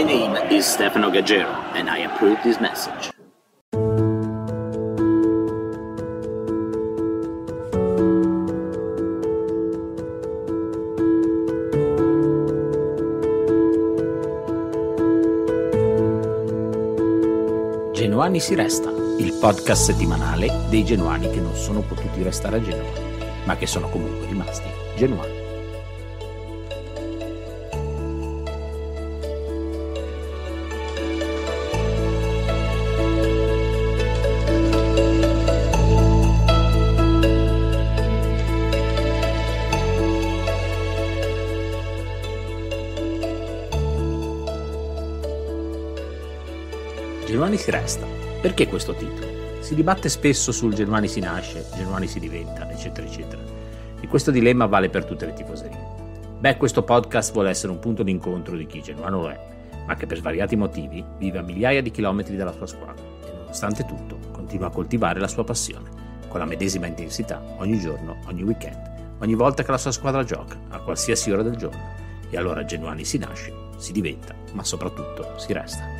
My name is Stefano Gaggero and I approve this message. Genuani si resta, il podcast settimanale dei genuani che non sono potuti restare a Genova, ma che sono comunque rimasti genuani. si resta. Perché questo titolo? Si dibatte spesso sul Genuani si nasce, Genuani si diventa, eccetera, eccetera. E questo dilemma vale per tutte le tifoserie. Beh, questo podcast vuole essere un punto d'incontro di chi genuano lo è, ma che per svariati motivi vive a migliaia di chilometri dalla sua squadra e nonostante tutto continua a coltivare la sua passione, con la medesima intensità, ogni giorno, ogni weekend, ogni volta che la sua squadra gioca, a qualsiasi ora del giorno. E allora genuani si nasce, si diventa, ma soprattutto si resta.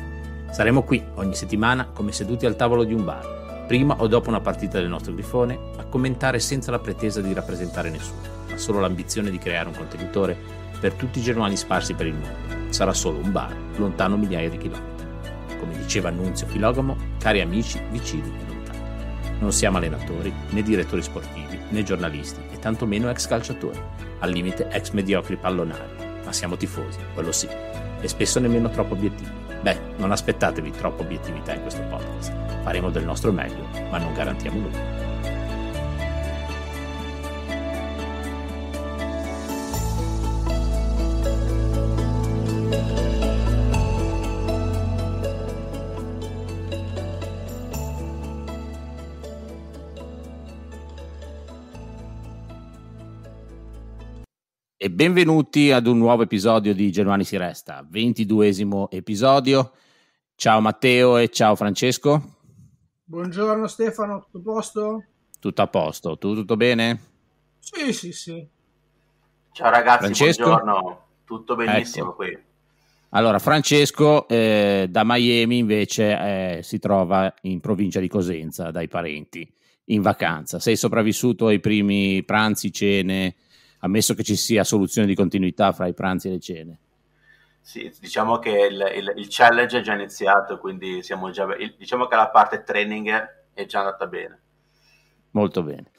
Saremo qui ogni settimana come seduti al tavolo di un bar, prima o dopo una partita del nostro grifone, a commentare senza la pretesa di rappresentare nessuno, ma solo l'ambizione di creare un contenitore per tutti i germani sparsi per il mondo. Sarà solo un bar, lontano migliaia di chilometri. Come diceva Annunzio Filogamo, cari amici, vicini e lontani. Non siamo allenatori, né direttori sportivi, né giornalisti, e tantomeno ex calciatori, al limite ex mediocri pallonari, ma siamo tifosi, quello sì, e spesso nemmeno troppo obiettivi Beh, non aspettatevi troppa obiettività in questo podcast. Faremo del nostro meglio, ma non garantiamo nulla. benvenuti ad un nuovo episodio di Genuani si resta, ventiduesimo episodio. Ciao Matteo e ciao Francesco. Buongiorno Stefano, tutto a posto? Tutto a posto, tu tutto bene? Sì, sì, sì. Ciao ragazzi, Francesco? buongiorno, tutto benissimo ecco. qui. Allora, Francesco eh, da Miami invece eh, si trova in provincia di Cosenza dai parenti in vacanza. Sei sopravvissuto ai primi pranzi, cene, ammesso che ci sia soluzione di continuità fra i pranzi e le cene. Sì, diciamo che il, il, il challenge è già iniziato, quindi siamo già, il, diciamo che la parte training è già andata bene. Molto bene.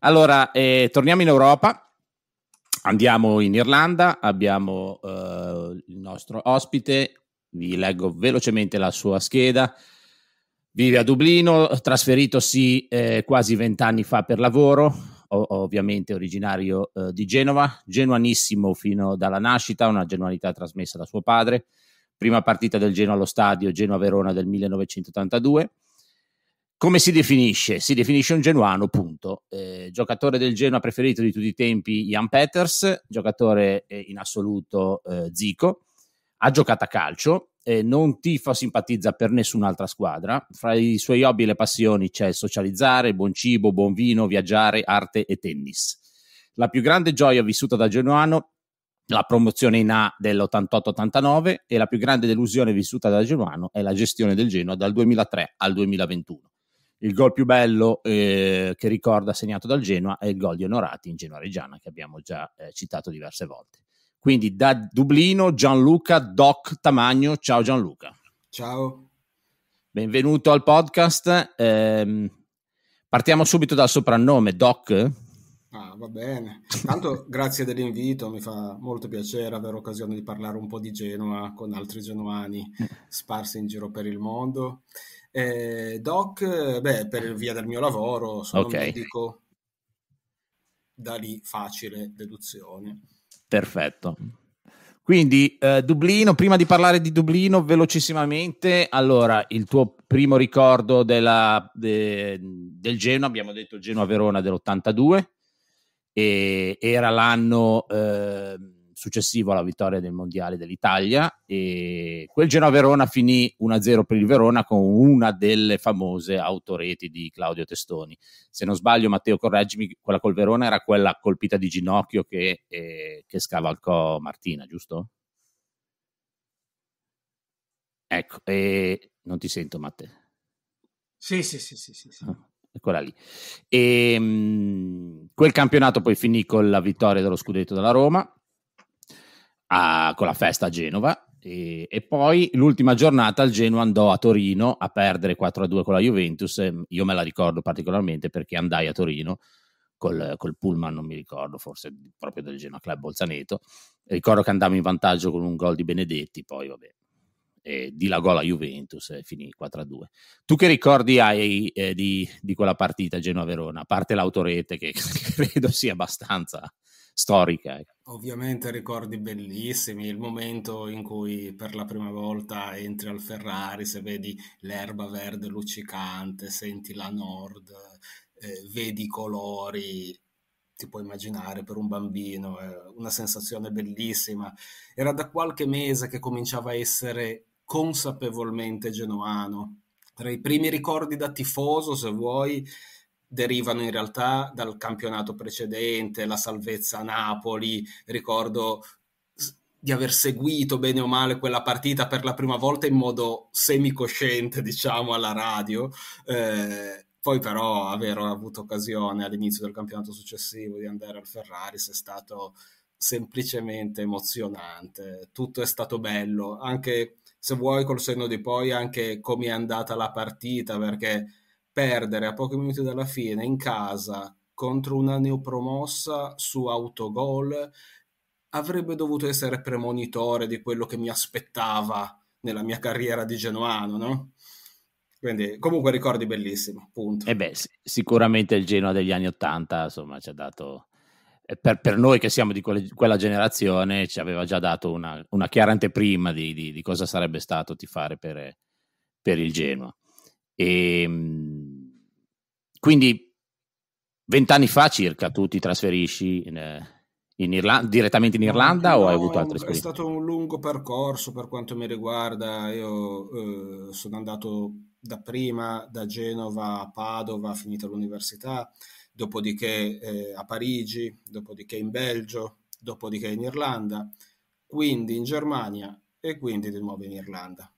Allora, eh, torniamo in Europa. Andiamo in Irlanda, abbiamo eh, il nostro ospite, vi leggo velocemente la sua scheda. Vive a Dublino, trasferitosi eh, quasi vent'anni fa per lavoro, ovviamente originario eh, di Genova, genuanissimo fino dalla nascita, una genuanità trasmessa da suo padre, prima partita del Genoa allo stadio Genoa-Verona del 1982. Come si definisce? Si definisce un genuano, punto. Eh, giocatore del Genoa preferito di tutti i tempi, Ian Peters, giocatore eh, in assoluto eh, Zico, ha giocato a calcio, eh, non tifa, simpatizza per nessun'altra squadra. Fra i suoi hobby e le passioni c'è socializzare, buon cibo, buon vino, viaggiare, arte e tennis. La più grande gioia vissuta da Genoano la promozione in A dell'88-89 e la più grande delusione vissuta da Genoano è la gestione del Genoa dal 2003 al 2021. Il gol più bello eh, che ricorda segnato dal Genoa è il gol di Onorati in Genoa Reggiana che abbiamo già eh, citato diverse volte. Quindi da Dublino Gianluca Doc Tamagno. Ciao Gianluca. Ciao. Benvenuto al podcast. Eh, partiamo subito dal soprannome, Doc. Ah, va bene. Tanto grazie dell'invito, mi fa molto piacere avere occasione di parlare un po' di Genova con altri genuani sparsi in giro per il mondo. Eh, doc, beh, per via del mio lavoro sono okay. medico, da lì facile deduzione. Perfetto. Quindi eh, Dublino, prima di parlare di Dublino, velocissimamente, allora il tuo primo ricordo della, de, del Genoa, abbiamo detto Genoa-Verona dell'82, e era l'anno... Eh, successivo alla vittoria del Mondiale dell'Italia e quel Genoa-Verona finì 1-0 per il Verona con una delle famose autoreti di Claudio Testoni. Se non sbaglio, Matteo, correggimi, quella col Verona era quella colpita di ginocchio che, eh, che scavalcò Martina, giusto? Ecco, e non ti sento Matteo. Sì, sì, sì, sì, sì. sì. Ah lì. E, ehm, mh, quel campionato poi finì con la vittoria dello scudetto della Roma, a, con la festa a Genova e, e, poi l'ultima giornata il Genoa andò a Torino a perdere 4-2 con la Juventus, io me la ricordo particolarmente perché andai a Torino col, col pullman, non mi ricordo, forse proprio del Genoa Club Bolzaneto, ricordo che andammo in vantaggio con un gol di Benedetti, poi vabbè, eh, dilagò la Juventus e finì 4-2. Tu che ricordi hai eh, di, di, quella partita Genoa-Verona, a parte l'autorete che credo sia abbastanza storica. Ecco. Ovviamente ricordi bellissimi, il momento in cui per la prima volta entri al Ferrari, se vedi l'erba verde luccicante, senti la Nord, eh, vedi i colori, ti puoi immaginare per un bambino, eh, una sensazione bellissima. Era da qualche mese che cominciava a essere consapevolmente genuano. Tra i primi ricordi da tifoso, se vuoi, derivano in realtà dal campionato precedente, la salvezza a Napoli, ricordo di aver seguito bene o male quella partita per la prima volta in modo semicosciente, diciamo, alla radio. Eh, poi però aver avuto occasione all'inizio del campionato successivo di andare al Ferraris è stato semplicemente emozionante. Tutto è stato bello, anche se vuoi col senno di poi, anche come è andata la partita, perché perdere a pochi minuti dalla fine in casa contro una neopromossa su autogol avrebbe dovuto essere premonitore di quello che mi aspettava nella mia carriera di genuano, no? Quindi comunque ricordi bellissimo, punto. E eh beh, sicuramente il Genoa degli anni Ottanta, insomma, ci ha dato, eh, per, per noi che siamo di quelle, quella generazione, ci aveva già dato una, una chiara anteprima di, di, di, cosa sarebbe stato tifare per, per il Genoa. E, ehm, quindi vent'anni fa circa tu ti trasferisci in, eh, in Irla- direttamente in Irlanda no, o hai avuto altre esperienze? È stato un lungo percorso per quanto mi riguarda, io eh, sono andato dapprima da Genova a Padova, finita l'università, dopodiché eh, a Parigi, dopodiché in Belgio, dopodiché in Irlanda, quindi in Germania e quindi di nuovo in Irlanda.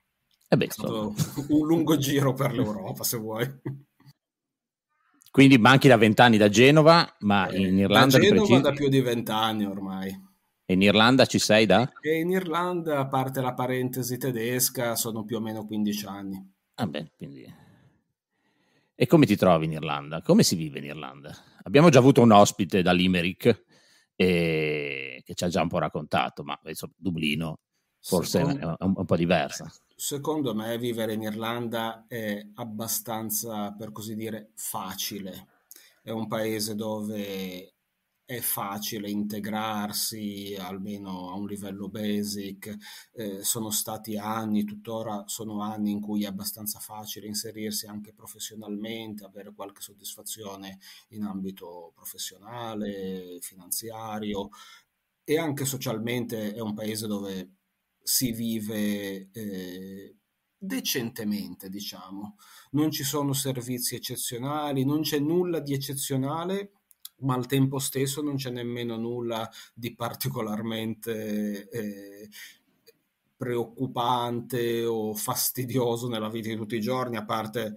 Eh beh, è stato un lungo giro per l'Europa, se vuoi. Quindi manchi da vent'anni da Genova, ma eh, in Irlanda... Da Genova da più di vent'anni ormai. E in Irlanda ci sei da? E in Irlanda, a parte la parentesi tedesca, sono più o meno 15 anni. Ah beh, quindi... E come ti trovi in Irlanda? Come si vive in Irlanda? Abbiamo già avuto un ospite da Limerick, eh, che ci ha già un po' raccontato, ma insomma, Dublino forse secondo, è un, un, po' diversa. Secondo me vivere in Irlanda è abbastanza, per così dire, facile. È un paese dove è facile integrarsi, almeno a un livello basic. Eh, sono stati anni, tuttora sono anni in cui è abbastanza facile inserirsi anche professionalmente, avere qualche soddisfazione in ambito professionale, finanziario e anche socialmente è un paese dove si vive eh, decentemente, diciamo. Non ci sono servizi eccezionali, non c'è nulla di eccezionale, ma al tempo stesso non c'è nemmeno nulla di particolarmente eh, preoccupante o fastidioso nella vita di tutti i giorni, a parte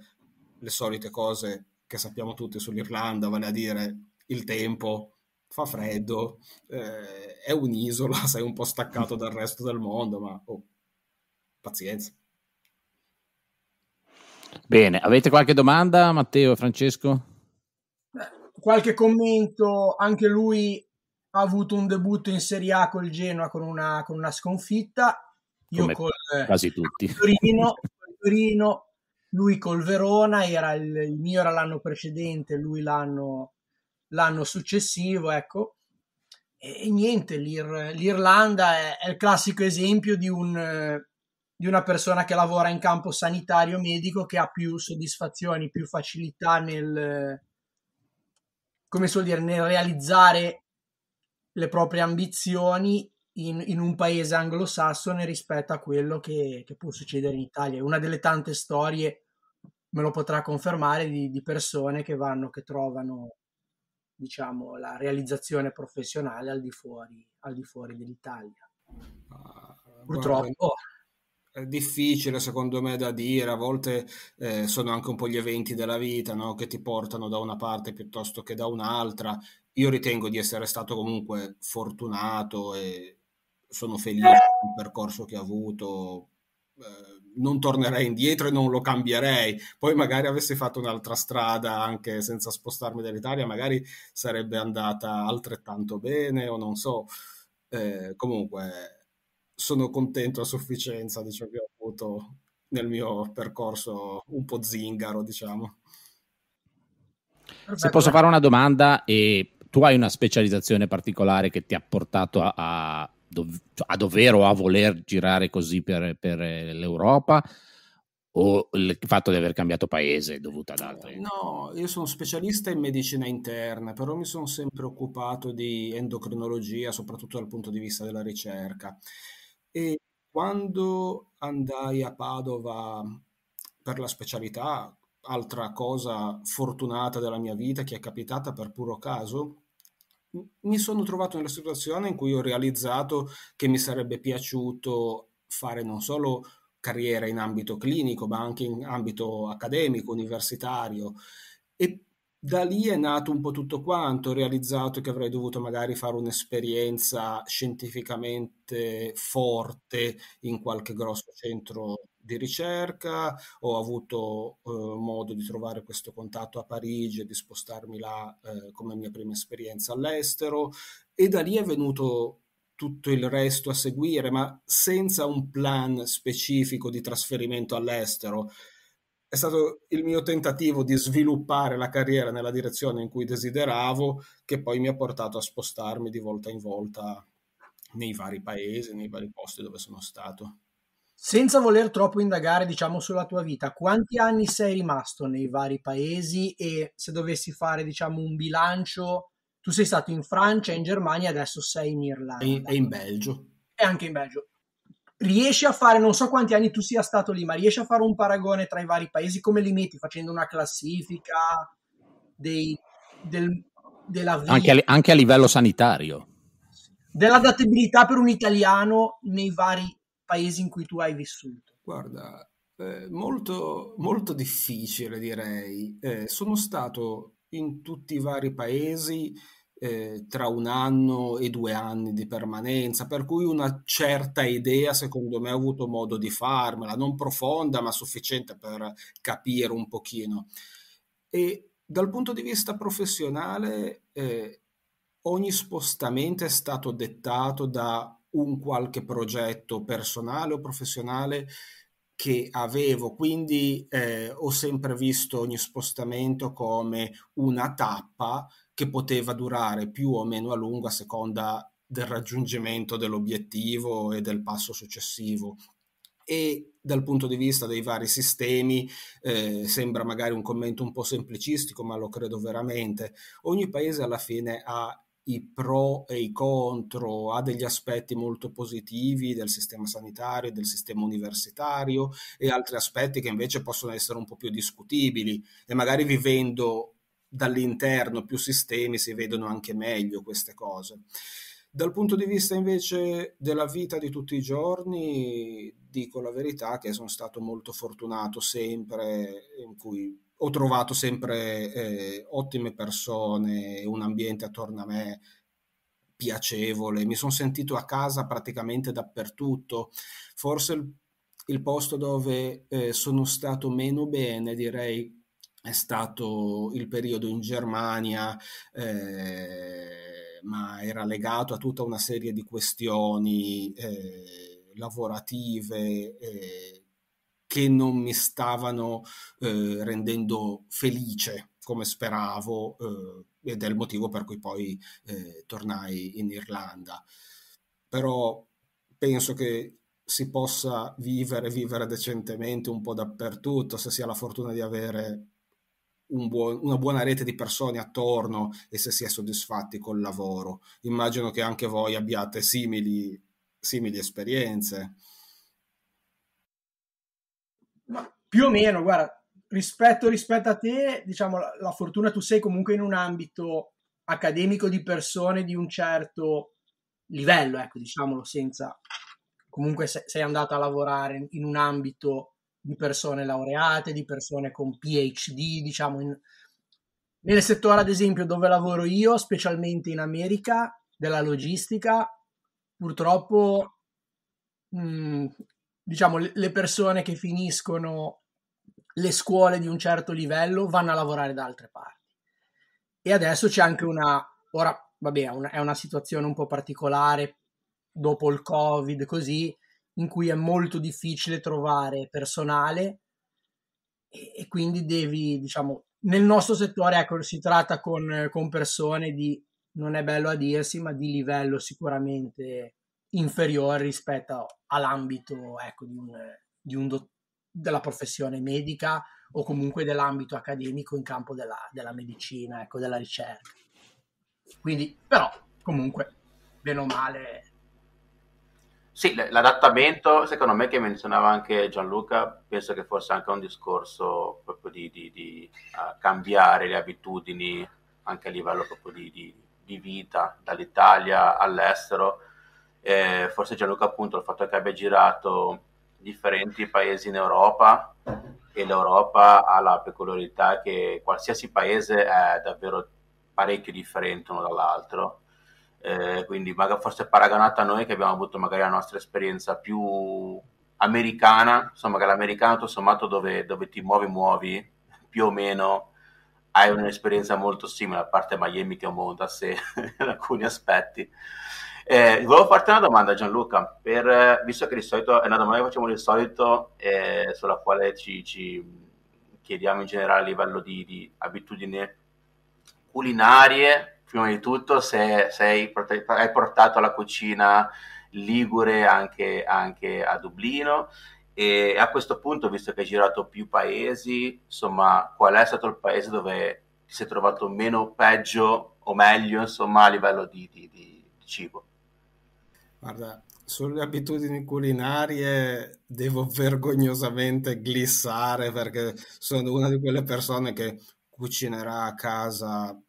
le solite cose che sappiamo tutti sull'Irlanda, vale a dire il tempo, fa freddo, eh, è un'isola, sei un po' staccato dal resto del mondo, ma oh, pazienza. Bene, avete qualche domanda Matteo e Francesco? Qualche commento, anche lui ha avuto un debutto in Serie A col Genoa con una, con una sconfitta, io Come col, quasi tutti. Col Torino, Torino, lui col Verona, era il, il mio era l'anno precedente, lui l'anno l'anno successivo, ecco. E, e niente, l'Ir- l'Irlanda è, è, il classico esempio di, un, di una persona che lavora in campo sanitario medico che ha più soddisfazioni, più facilità nel, come si dire, nel realizzare le proprie ambizioni in, in, un paese anglosassone rispetto a quello che, che, può succedere in Italia. Una delle tante storie, me lo potrà confermare, di, di persone che vanno, che trovano diciamo, la realizzazione professionale al di fuori, al di fuori dell'Italia. Ah, Purtroppo. Guarda difficile secondo me da dire, a volte eh, sono anche un po' gli eventi della vita no? che ti portano da una parte piuttosto che da un'altra. Io ritengo di essere stato comunque fortunato e sono felice del percorso che ho avuto. Eh, non tornerei indietro e non lo cambierei. Poi magari avessi fatto un'altra strada anche senza spostarmi dall'Italia, magari sarebbe andata altrettanto bene o non so. Eh, comunque sono contento a sufficienza di ciò che ho avuto nel mio percorso un po' zingaro, diciamo. Se posso fare una domanda, e tu hai una specializzazione particolare che ti ha portato a, a dov- cioè, a dovere o a voler girare così per, per eh, l'Europa? o il fatto di aver cambiato paese è dovuto ad altri? No, io sono specialista in medicina interna, però mi sono sempre occupato di endocrinologia, soprattutto dal punto di vista della ricerca. E quando andai a Padova per la specialità, altra cosa fortunata della mia vita che è capitata per puro caso, mi sono trovato nella situazione in cui ho realizzato che mi sarebbe piaciuto fare non solo carriera in ambito clinico, ma anche in ambito accademico, universitario. E da lì è nato un po' tutto quanto, ho realizzato che avrei dovuto magari fare un'esperienza scientificamente forte in qualche grosso centro di ricerca, ho avuto eh, modo di trovare questo contatto a Parigi e di spostarmi là eh, come mia prima esperienza all'estero e da lì è venuto tutto il resto a seguire, ma senza un plan specifico di trasferimento all'estero. È stato il mio tentativo di sviluppare la carriera nella direzione in cui desideravo, che poi mi ha portato a spostarmi di volta in volta nei vari paesi, nei vari posti dove sono stato. Senza voler troppo indagare, diciamo, sulla tua vita, quanti anni sei rimasto nei vari paesi e se dovessi fare, diciamo, un bilancio, tu sei stato in Francia, in Germania, adesso sei in Irlanda. E in Belgio. E anche in Belgio. Riesci a fare, non so quanti anni tu sia stato lì, ma riesci a fare un paragone tra i vari paesi? Come li metti? Facendo una classifica dei, del, della vita? Anche a, anche a livello sanitario. Dell'adattabilità per un italiano nei vari paesi in cui tu hai vissuto? Guarda, eh, molto, molto difficile direi. Eh, sono stato in tutti i vari paesi eh, tra un anno e due anni di permanenza, per cui una certa idea secondo me ho avuto modo di farmela, non profonda ma sufficiente per capire un pochino. E dal punto di vista professionale eh, ogni spostamento è stato dettato da un qualche progetto personale o professionale che avevo, quindi eh, ho sempre visto ogni spostamento come una tappa che poteva durare più o meno a lungo a seconda del raggiungimento dell'obiettivo e del passo successivo. E dal punto di vista dei vari sistemi eh, sembra magari un commento un po' semplicistico, ma lo credo veramente. Ogni paese alla fine ha i pro e i contro, ha degli aspetti molto positivi del sistema sanitario, del sistema universitario e altri aspetti che invece possono essere un po' più discutibili e magari vivendo dall'interno più sistemi si vedono anche meglio queste cose. Dal punto di vista invece della vita di tutti i giorni, dico la verità che sono stato molto fortunato sempre in cui ho trovato sempre eh, ottime persone, un ambiente attorno a me piacevole, mi sono sentito a casa praticamente dappertutto. Forse il, il posto dove eh, sono stato meno bene, direi, è stato il periodo in Germania, eh, ma era legato a tutta una serie di questioni eh, lavorative eh, che non mi stavano eh, rendendo felice come speravo eh, ed è il motivo per cui poi eh, tornai in Irlanda. Però penso che si possa vivere, vivere decentemente un po' dappertutto se si ha la fortuna di avere un buon, una buona rete di persone attorno e se si è soddisfatti col lavoro. Immagino che anche voi abbiate simili, simili esperienze. Ma più o meno, guarda, rispetto, rispetto a te, diciamo, la, la fortuna tu sei comunque in un ambito accademico di persone di un certo livello, ecco, diciamolo senza... Comunque sei, sei andata a lavorare in un ambito di persone laureate, di persone con PhD, diciamo, in... nel settore ad esempio dove lavoro io, specialmente in America, della logistica, purtroppo mh, mm, diciamo, le persone che finiscono le scuole di un certo livello vanno a lavorare da altre parti. E adesso c'è anche una, ora vabbè, è una situazione un po' particolare dopo il Covid, così, in cui è molto difficile trovare personale e, e quindi devi, diciamo, nel nostro settore, ecco, si tratta con, con persone di, non è bello a dirsi, ma di livello sicuramente inferiore rispetto all'ambito ecco, di un, di un do- della professione medica o comunque dell'ambito accademico in campo della, della medicina, ecco, della ricerca. Quindi, però, comunque, bene o male. Sì, l'adattamento, secondo me, che menzionava anche Gianluca, penso che fosse anche un discorso proprio di, di, di uh, cambiare le abitudini anche a livello proprio di, di vita dall'Italia all'estero eh, forse Gianluca appunto il fatto che abbia girato differenti paesi in Europa e l'Europa ha la peculiarità che qualsiasi paese è davvero parecchio differente uno dall'altro. Eh, quindi magari forse paragonata a noi che abbiamo avuto magari la nostra esperienza più americana, insomma che l'americano tutto sommato dove, dove ti muovi muovi più o meno hai un'esperienza molto simile, a parte Miami che è un mondo a sé in alcuni aspetti. Eh, volevo farti una domanda, Gianluca, per, eh, visto che di solito è una domanda che facciamo di solito, eh, sulla quale ci, ci, chiediamo in generale a livello di, di abitudini culinarie, prima di tutto, se, se hai, hai portato alla cucina ligure anche, anche a Dublino. E a questo punto, visto che hai girato più paesi, insomma, qual è stato il paese dove ti sei trovato meno peggio o meglio, insomma, a livello di, di, di cibo? Guarda, sulle abitudini culinarie devo vergognosamente glissare perché sono una di quelle persone che cucinerà a casa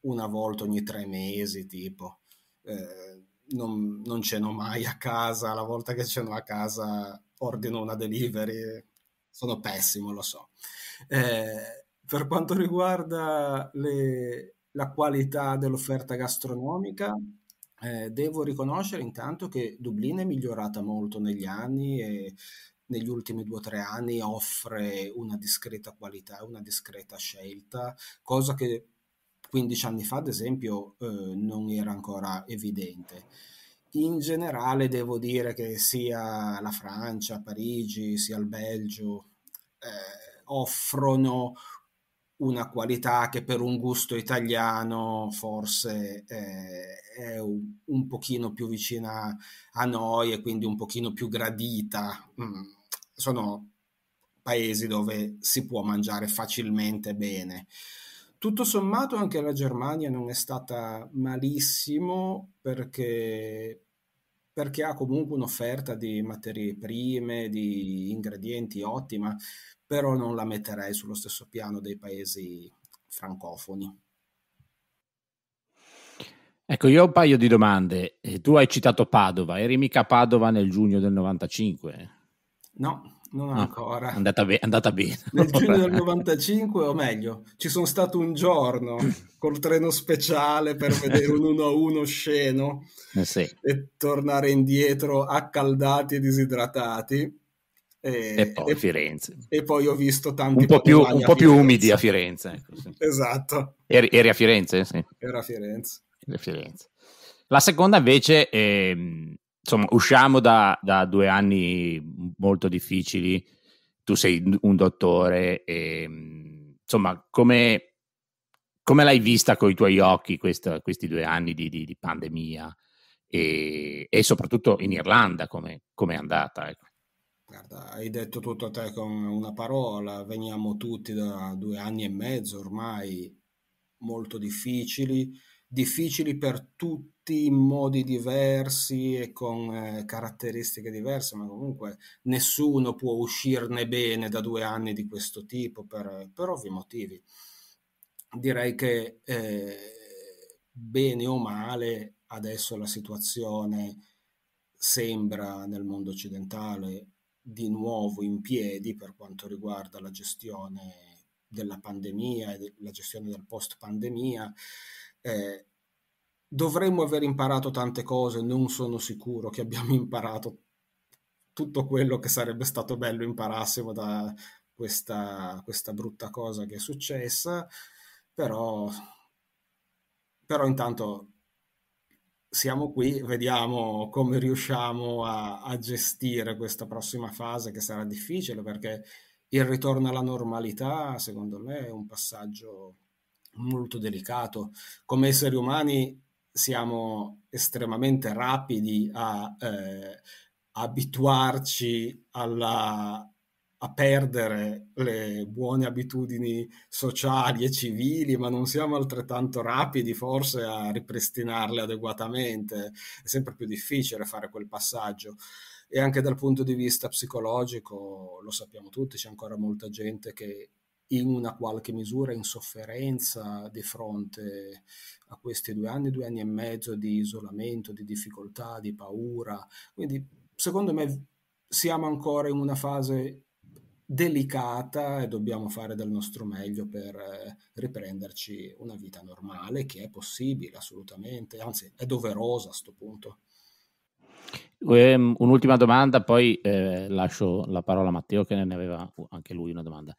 una volta ogni tre mesi, tipo. Eh, non, non ce mai a casa, la volta che ce n'ho a casa ordino una delivery, sono pessimo, lo so. Eh, per quanto riguarda le, la qualità dell'offerta gastronomica, eh, devo riconoscere intanto che Dublino è migliorata molto negli anni e negli ultimi due o tre anni offre una discreta qualità, una discreta scelta, cosa che 15 anni fa, ad esempio, eh, non era ancora evidente. In generale devo dire che sia la Francia, Parigi, sia il Belgio eh, offrono una qualità che per un gusto italiano forse eh, è un, un pochino più vicina a noi e quindi un pochino più gradita. Mm, sono paesi dove si può mangiare facilmente bene. Tutto sommato anche la Germania non è stata malissimo perché, perché ha comunque un'offerta di materie prime, di ingredienti ottima però non la metterei sullo stesso piano dei paesi francofoni. Ecco, io ho un paio di domande. Eh, tu hai citato Padova, eri mica a Padova nel giugno del 95? No, non ah, ancora. È andata, be- andata bene. Nel giugno del 95, o meglio, ci sono stato un giorno col treno speciale per vedere un 1-1 sceno eh sì. e tornare indietro accaldati e disidratati e, e poi e, Firenze. E poi ho visto tanti... Un po' più, un po più umidi a Firenze. Ecco, sì. esatto. Eri, eri, a Firenze? Sì. Era a Firenze. Era a Firenze. La seconda invece, è, ehm, insomma, usciamo da, da due anni molto difficili. Tu sei un dottore e ehm, insomma, come, come, l'hai vista con i tuoi occhi questa, questi due anni di, di, di pandemia e, e, soprattutto in Irlanda come, come è andata? Ecco guarda, hai detto tutto a te con una parola, veniamo tutti da due anni e mezzo ormai molto difficili, difficili per tutti in modi diversi e con eh, caratteristiche diverse, ma comunque nessuno può uscirne bene da due anni di questo tipo per, per ovvi motivi. Direi che eh, bene o male adesso la situazione sembra nel mondo occidentale di nuovo in piedi per quanto riguarda la gestione della pandemia e la gestione del post pandemia. Eh, dovremmo aver imparato tante cose, non sono sicuro che abbiamo imparato tutto quello che sarebbe stato bello imparassimo da questa, questa brutta cosa che è successa, però, però intanto siamo qui, vediamo come riusciamo a, a, gestire questa prossima fase che sarà difficile perché il ritorno alla normalità, secondo me, è un passaggio molto delicato. Come esseri umani siamo estremamente rapidi a eh, abituarci alla, a perdere le buone abitudini sociali e civili, ma non siamo altrettanto rapidi forse a ripristinarle adeguatamente. È sempre più difficile fare quel passaggio e anche dal punto di vista psicologico, lo sappiamo tutti, c'è ancora molta gente che in una qualche misura in sofferenza di fronte a questi due anni, due anni e mezzo di isolamento, di difficoltà, di paura. Quindi secondo me siamo ancora in una fase delicata e dobbiamo fare del nostro meglio per eh, riprenderci una vita normale, che è possibile assolutamente, anzi è doverosa a questo punto. Ehm, un'ultima domanda, poi eh, lascio la parola a Matteo che ne aveva anche lui una domanda.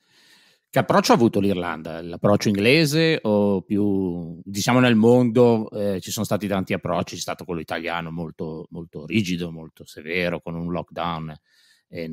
Che approccio ha avuto l'Irlanda? L'approccio inglese o più, diciamo nel mondo eh, ci sono stati tanti approcci, c'è stato quello italiano molto, molto rigido, molto severo, con un lockdown eh,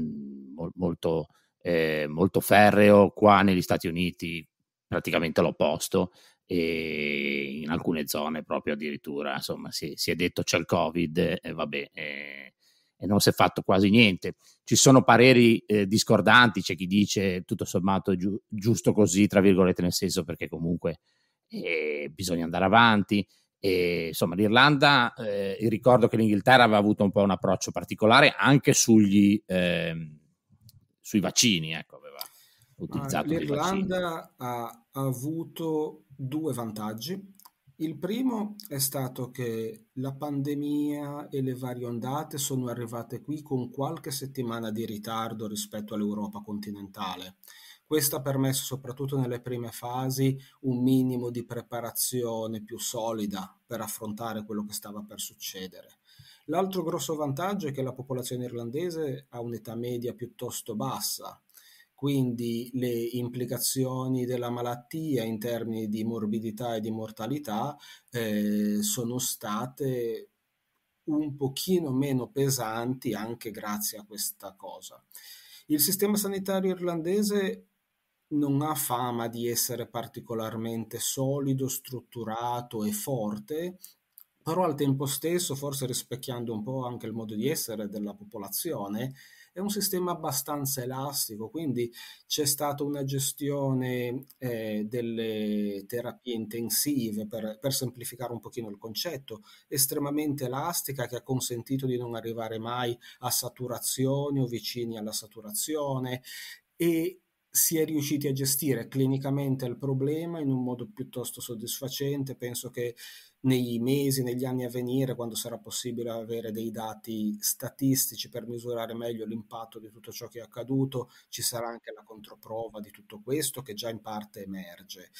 molto eh, molto ferreo, qua negli Stati Uniti praticamente l'opposto e in alcune zone proprio addirittura, insomma, si, si è detto c'è il Covid e vabbè, e, e non si è fatto quasi niente. Ci sono pareri eh, discordanti, c'è chi dice tutto sommato giu- giusto così, tra virgolette, nel senso perché comunque eh, bisogna andare avanti. E, insomma, l'Irlanda, eh, ricordo che l'Inghilterra aveva avuto un po' un approccio particolare anche sugli... Ehm, sui vaccini, ecco, aveva utilizzato ah, L'Irlanda ha avuto due vantaggi. Il primo è stato che la pandemia e le varie ondate sono arrivate qui con qualche settimana di ritardo rispetto all'Europa continentale. Questo ha permesso soprattutto nelle prime fasi un minimo di preparazione più solida per affrontare quello che stava per succedere. L'altro grosso vantaggio è che la popolazione irlandese ha un'età media piuttosto bassa, quindi le implicazioni della malattia in termini di morbidità e di mortalità eh, sono state un pochino meno pesanti anche grazie a questa cosa. Il sistema sanitario irlandese non ha fama di essere particolarmente solido, strutturato e forte però al tempo stesso, forse rispecchiando un po' anche il modo di essere della popolazione, è un sistema abbastanza elastico, quindi c'è stata una gestione eh, delle terapie intensive, per, per, semplificare un pochino il concetto, estremamente elastica che ha consentito di non arrivare mai a saturazioni o vicini alla saturazione e si è riusciti a gestire clinicamente il problema in un modo piuttosto soddisfacente, penso che nei mesi, negli anni a venire, quando sarà possibile avere dei dati statistici per misurare meglio l'impatto di tutto ciò che è accaduto, ci sarà anche la controprova di tutto questo che già in parte emerge.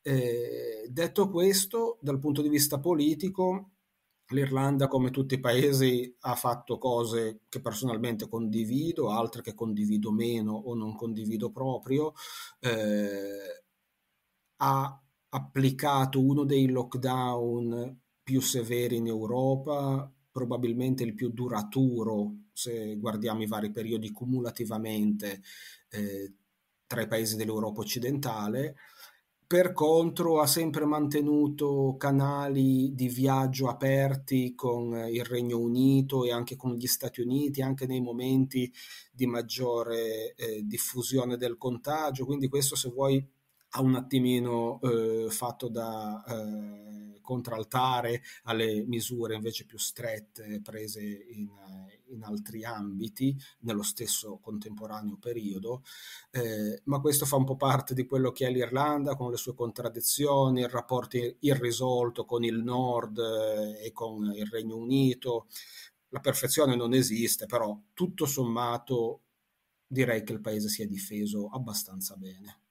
Eh, detto questo, dal punto di vista politico, L'Irlanda, come tutti i paesi, ha fatto cose che personalmente condivido, altre che condivido meno o non condivido proprio. Eh, ha applicato uno dei lockdown più severi in Europa, probabilmente il più duraturo se guardiamo i vari periodi cumulativamente eh, tra i paesi dell'Europa occidentale. Per contro ha sempre mantenuto canali di viaggio aperti con il Regno Unito e anche con gli Stati Uniti, anche nei momenti di maggiore eh, diffusione del contagio. Quindi questo, se vuoi, ha un attimino eh, fatto da eh, contraltare alle misure invece più strette prese in, in altri ambiti nello stesso contemporaneo periodo, eh, ma questo fa un po' parte di quello che è l'Irlanda con le sue contraddizioni, il rapporto irrisolto con il nord eh, e con il Regno Unito. La perfezione non esiste, però tutto sommato direi che il paese si è difeso abbastanza bene.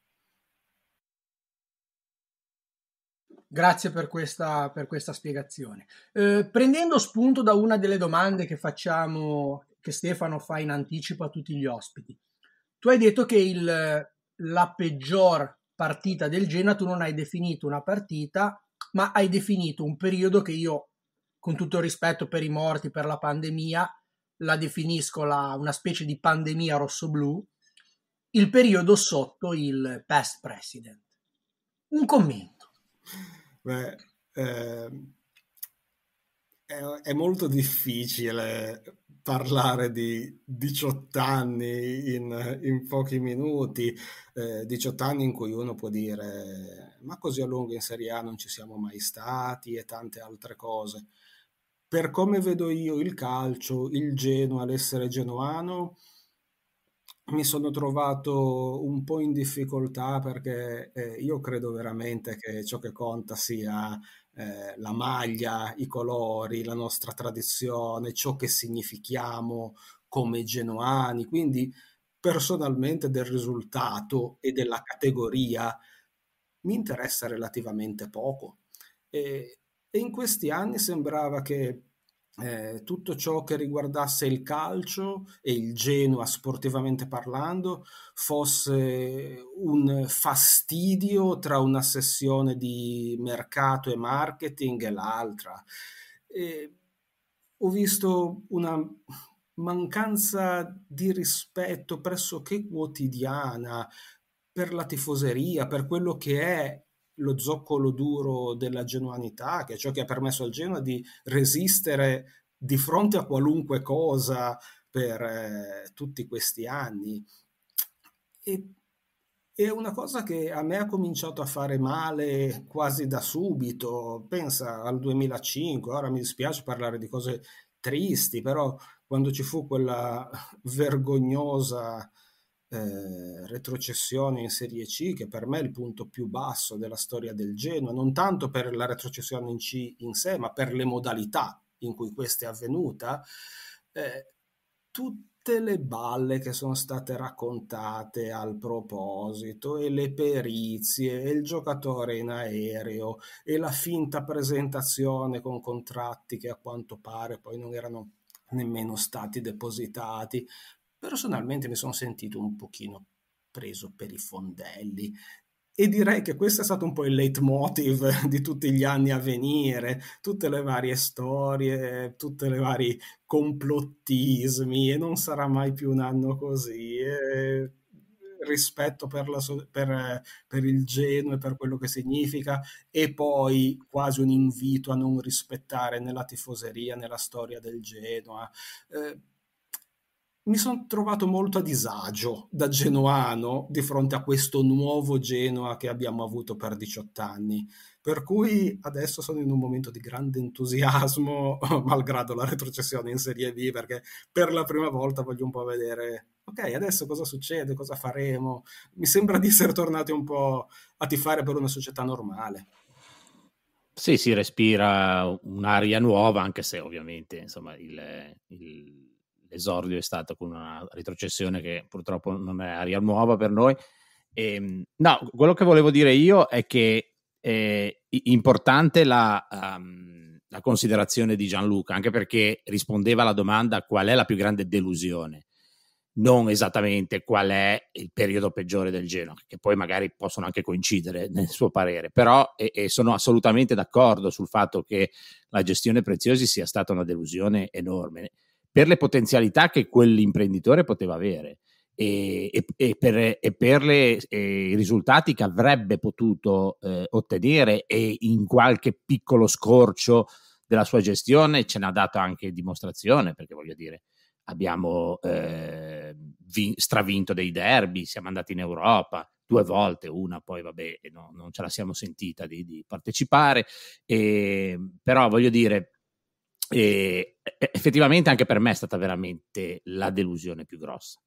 Grazie per questa, per questa spiegazione. Eh, prendendo spunto da una delle domande che facciamo, che Stefano fa in anticipo a tutti gli ospiti, tu hai detto che il, la peggior partita del Genoa tu non hai definito una partita, ma hai definito un periodo che io, con tutto il rispetto per i morti, per la pandemia, la definisco la, una specie di pandemia rosso-blu, il periodo sotto il past president. Un commento. Beh, eh, è, è, molto difficile parlare di 18 anni in, in pochi minuti, eh, 18 anni in cui uno può dire ma così a lungo in Serie A non ci siamo mai stati e tante altre cose. Per come vedo io il calcio, il Genoa, l'essere genuano, mi sono trovato un po' in difficoltà perché eh, io credo veramente che ciò che conta sia eh, la maglia, i colori, la nostra tradizione, ciò che significhiamo come genuani. quindi personalmente del risultato e della categoria mi interessa relativamente poco. E, e in questi anni sembrava che eh, tutto ciò che riguardasse il calcio e il Genoa sportivamente parlando fosse un fastidio tra una sessione di mercato e marketing e l'altra. E ho visto una mancanza di rispetto pressoché quotidiana per la tifoseria, per quello che è lo zoccolo duro della genuanità, che è ciò che ha permesso al Genoa di resistere di fronte a qualunque cosa per eh, tutti questi anni. E, è una cosa che a me ha cominciato a fare male quasi da subito, pensa al 2005, ora mi dispiace parlare di cose tristi, però quando ci fu quella vergognosa eh, retrocessione in Serie C, che per me è il punto più basso della storia del Genoa, non tanto per la retrocessione in C in sé, ma per le modalità in cui questa è avvenuta, eh, tutte le balle che sono state raccontate al proposito e le perizie e il giocatore in aereo e la finta presentazione con contratti che a quanto pare poi non erano nemmeno stati depositati. Personalmente mi sono sentito un pochino preso per i fondelli e direi che questo è stato un po' il leitmotiv di tutti gli anni a venire, tutte le varie storie, tutti i vari complottismi e non sarà mai più un anno così. E rispetto per, la, per, per, il Geno e per quello che significa e poi quasi un invito a non rispettare nella tifoseria, nella storia del Genoa. Eh, mi sono trovato molto a disagio da genuano di fronte a questo nuovo Genoa che abbiamo avuto per 18 anni. Per cui adesso sono in un momento di grande entusiasmo, malgrado la retrocessione in Serie B, perché per la prima volta voglio un po' vedere, ok, adesso cosa succede, cosa faremo. Mi sembra di essere tornati un po' a tifare per una società normale. Sì, si respira un'aria nuova, anche se ovviamente insomma, il, il l'esordio è stato con una retrocessione che purtroppo non è aria nuova per noi. E, ehm, no, quello che volevo dire io è che è eh, importante la, um, la considerazione di Gianluca, anche perché rispondeva alla domanda qual è la più grande delusione non esattamente qual è il periodo peggiore del Genoa, che poi magari possono anche coincidere nel suo parere, però e, e sono assolutamente d'accordo sul fatto che la gestione preziosi sia stata una delusione enorme per le potenzialità che quell'imprenditore poteva avere e, e, e per, e per le, i risultati che avrebbe potuto eh, ottenere e in qualche piccolo scorcio della sua gestione ce n'ha dato anche dimostrazione, perché voglio dire, abbiamo eh, vi, stravinto dei derby, siamo andati in Europa due volte, una poi vabbè, no, non ce la siamo sentita di, di partecipare, e, ehm, però voglio dire, e effettivamente anche per me è stata veramente la delusione più grossa.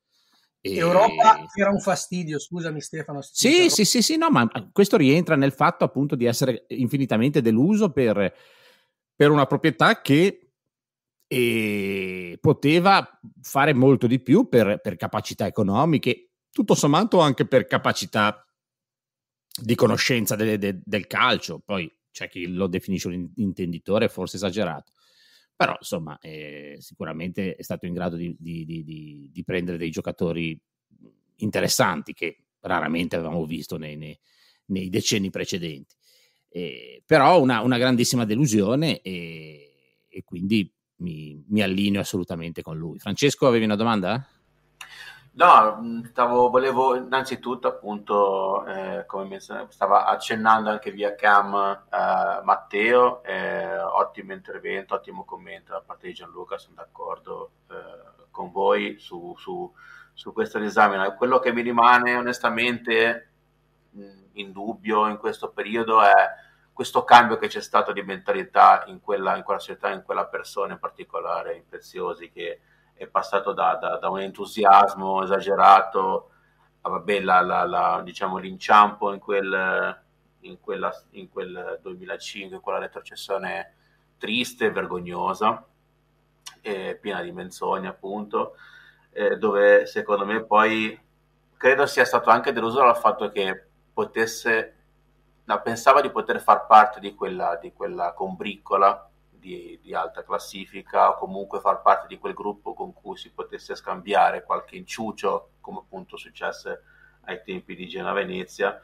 E... Europa era un fastidio, scusami Stefano. Sì, sì, sì, sì, no, ma eh, questo rientra nel fatto appunto di essere infinitamente deluso per, per una proprietà che eh, poteva fare molto di più per, per, capacità economiche, tutto sommato anche per capacità di conoscenza de, de, del calcio. Poi c'è chi lo definisce un intenditore, forse esagerato però insomma eh, sicuramente è stato in grado di, di, di, di, prendere dei giocatori interessanti che raramente avevamo visto nei, nei, nei decenni precedenti. Eh, però una, una, grandissima delusione e, e quindi mi, mi, allineo assolutamente con lui. Francesco, avevi una domanda? No, mm, stavo, volevo innanzitutto appunto, eh, come menzionavo, stava accennando anche via cam eh, Matteo, eh, ottimo intervento, ottimo commento da parte di Gianluca, sono d'accordo eh, con voi su, su, su, questo risame. Quello che mi rimane onestamente mm, in dubbio in questo periodo è questo cambio che c'è stato di mentalità in quella, in quella società, in quella persona in particolare, in Preziosi, che è passato da, da, da un entusiasmo esagerato a vabbè, la, la, la, diciamo, l'inciampo in quel, in, quella, in quel 2005, quella retrocessione triste, vergognosa, eh, piena di menzogne appunto, eh, dove secondo me poi credo sia stato anche deluso dal fatto che potesse, pensava di poter far parte di quella, di quella combriccola di, di, alta classifica o comunque far parte di quel gruppo con cui si potesse scambiare qualche inciucio, come appunto successe ai tempi di Genova-Venezia,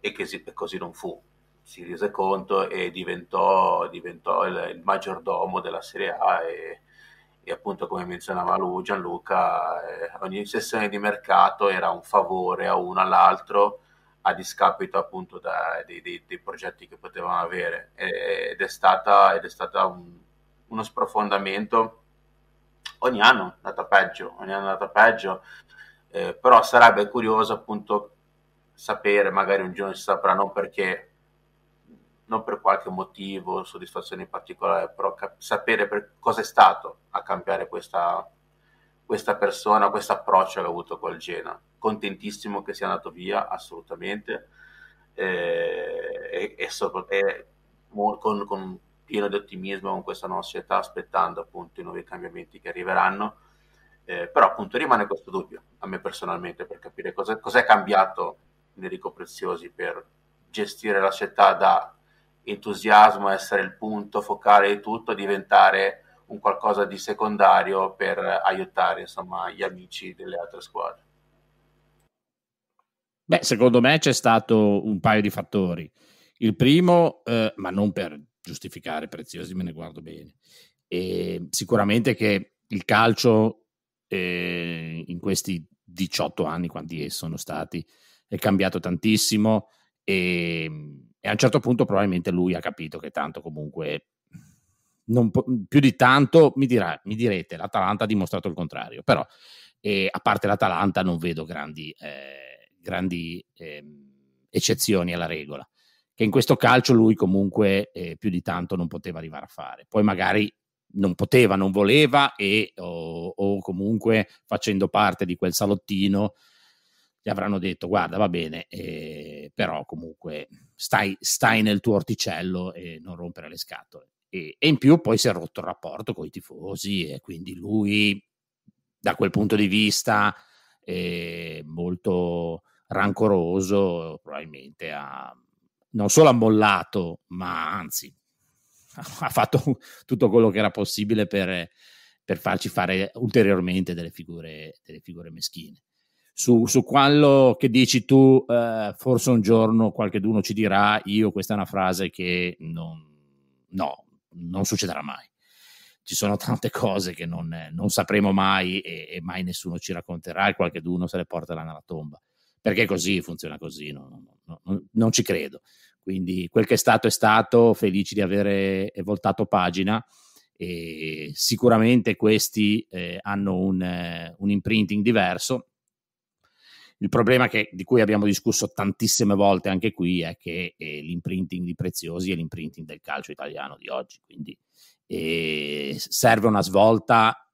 e che si, così non fu. Si rese conto e diventò, diventò il, il, maggiordomo della Serie A e, e appunto come menzionava lui, Gianluca, eh, ogni sessione di mercato era un favore a uno all'altro a discapito appunto da, dei, dei, dei, progetti che potevano avere ed è stata, ed è stata un, uno sprofondamento ogni anno è andata peggio, ogni anno è andata peggio eh, però sarebbe curioso appunto sapere, magari un giorno si saprà non perché non per qualche motivo, soddisfazione in particolare, però cap- sapere per cosa è stato a cambiare questa, questa persona, questo approccio che ha avuto col Genoa. Contentissimo che sia andato via, assolutamente, eh, e, e, e con, con, pieno di ottimismo con questa nuova società, aspettando appunto i nuovi cambiamenti che arriveranno. Eh, però appunto rimane questo dubbio a me personalmente per capire cosa, cos'è cambiato in Enrico Preziosi per gestire la città da entusiasmo, essere il punto focale di tutto, diventare un qualcosa di secondario per aiutare insomma, gli amici delle altre squadre. Beh, secondo me c'è stato un paio di fattori. Il primo, eh, ma non per giustificare preziosi, me ne guardo bene. E sicuramente che il calcio eh, in questi 18 anni, quanti sono stati, è cambiato tantissimo e, e, a un certo punto probabilmente lui ha capito che tanto comunque po- più di tanto mi, dirà, mi, direte, l'Atalanta ha dimostrato il contrario, però eh, a parte l'Atalanta non vedo grandi, eh, grandi eh, eccezioni alla regola, che in questo calcio lui comunque eh, più di tanto non poteva arrivare a fare. Poi magari non poteva, non voleva e o, o comunque facendo parte di quel salottino gli avranno detto guarda va bene eh, però comunque stai, stai, nel tuo orticello e non rompere le scatole e, e in più poi si è rotto il rapporto con i tifosi e quindi lui, da quel punto di vista, è eh, molto rancoroso, probabilmente ha non solo ha mollato, ma anzi ha fatto tutto quello che era possibile per, per farci fare ulteriormente delle figure, delle figure meschine. Su, su, quello che dici tu, eh, forse un giorno qualcheduno ci dirà, io questa è una frase che non, no, non succederà mai. Ci sono tante cose che non, non sapremo mai e, e, mai nessuno ci racconterà e qualcuno se le porterà nella tomba. Perché così funziona così, no, no, no, non ci credo. Quindi quel che è stato è stato, felici di avere voltato pagina e sicuramente questi eh, hanno un, eh, un imprinting diverso il problema che, di cui abbiamo discusso tantissime volte anche qui è che eh, l'imprinting di preziosi è l'imprinting del calcio italiano di oggi, quindi eh, serve una svolta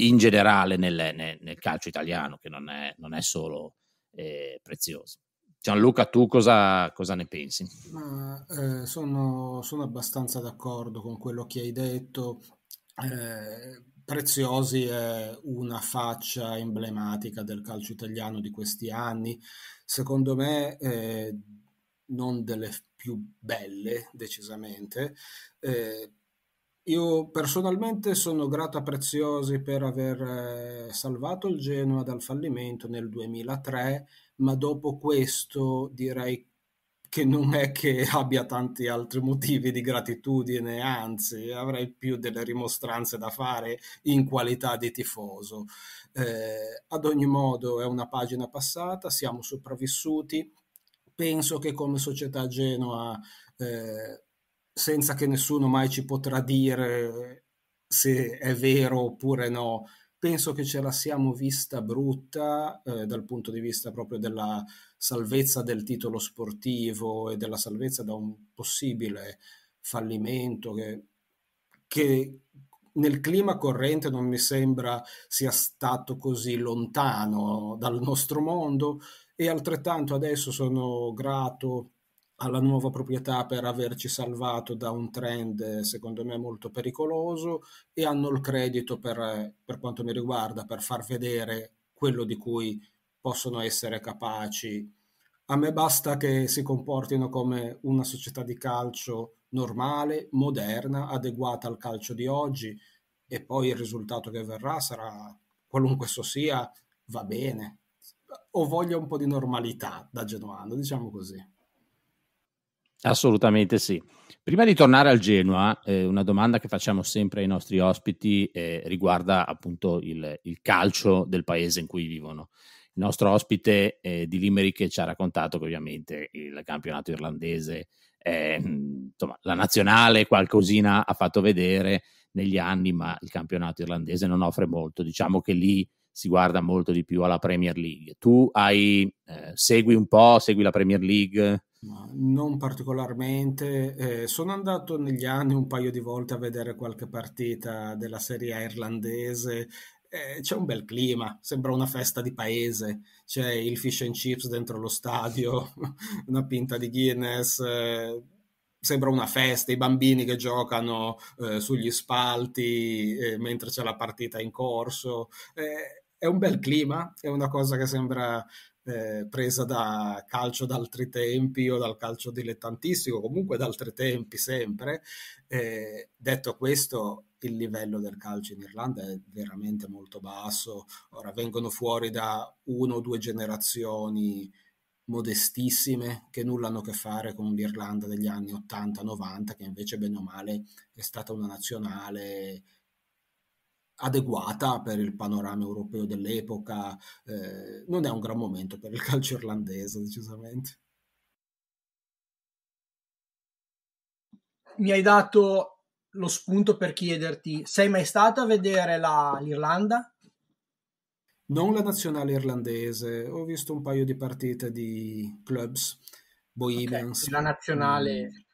in generale nel, nel, nel calcio italiano che non è, non è solo eh, preziosi. Gianluca, tu cosa, cosa ne pensi? Ma, eh, sono, sono abbastanza d'accordo con quello che hai detto. Eh, Preziosi è una faccia emblematica del calcio italiano di questi anni, secondo me eh, non delle più belle decisamente. Eh, io personalmente sono grato a Preziosi per aver eh, salvato il Genoa dal fallimento nel 2003, ma dopo questo direi che non è che abbia tanti altri motivi di gratitudine, anzi avrei più delle rimostranze da fare in qualità di tifoso. Eh, ad ogni modo è una pagina passata, siamo sopravvissuti, penso che come società Genoa, eh, senza che nessuno mai ci potrà dire se è vero oppure no, penso che ce la siamo vista brutta eh, dal punto di vista proprio della salvezza del titolo sportivo e della salvezza da un possibile fallimento che, che nel clima corrente non mi sembra sia stato così lontano dal nostro mondo e altrettanto adesso sono grato alla nuova proprietà per averci salvato da un trend secondo me molto pericoloso e hanno il credito per, per quanto mi riguarda per far vedere quello di cui possono essere capaci. A me basta che si comportino come una società di calcio normale, moderna, adeguata al calcio di oggi e poi il risultato che verrà sarà, qualunque esso sia, va bene. Ho voglia un po' di normalità da genuano, diciamo così. Assolutamente sì. Prima di tornare al Genoa, eh, una domanda che facciamo sempre ai nostri ospiti eh, riguarda appunto il, il, calcio del paese in cui vivono il nostro ospite eh, di Limerick ci ha raccontato che ovviamente il campionato irlandese, eh, insomma, la nazionale qualcosina ha fatto vedere negli anni, ma il campionato irlandese non offre molto. Diciamo che lì si guarda molto di più alla Premier League. Tu hai, eh, segui un po', segui la Premier League? Non particolarmente, eh, sono andato negli anni un paio di volte a vedere qualche partita della serie A irlandese eh, c'è un bel clima, sembra una festa di paese, c'è il fish and chips dentro lo stadio, una pinta di Guinness, eh, sembra una festa, i bambini che giocano eh, sugli spalti eh, mentre c'è la partita in corso, eh, è un bel clima, è una cosa che sembra eh, presa da calcio d'altri tempi o dal calcio dilettantistico, comunque d'altri tempi sempre. detto questo, il livello del calcio in Irlanda è veramente molto basso. Ora vengono fuori da una o due generazioni modestissime che nulla hanno a che fare con l'Irlanda degli anni 80-90, che invece bene o male è stata una nazionale adeguata per il panorama europeo dell'epoca. Eh, non è un gran momento per il calcio irlandese, decisamente. Mi hai dato lo spunto per chiederti, sei mai stato a vedere la, l'Irlanda? Non la nazionale irlandese, ho visto un paio di partite di clubs, Bohemians. Okay, la nazionale... Mm.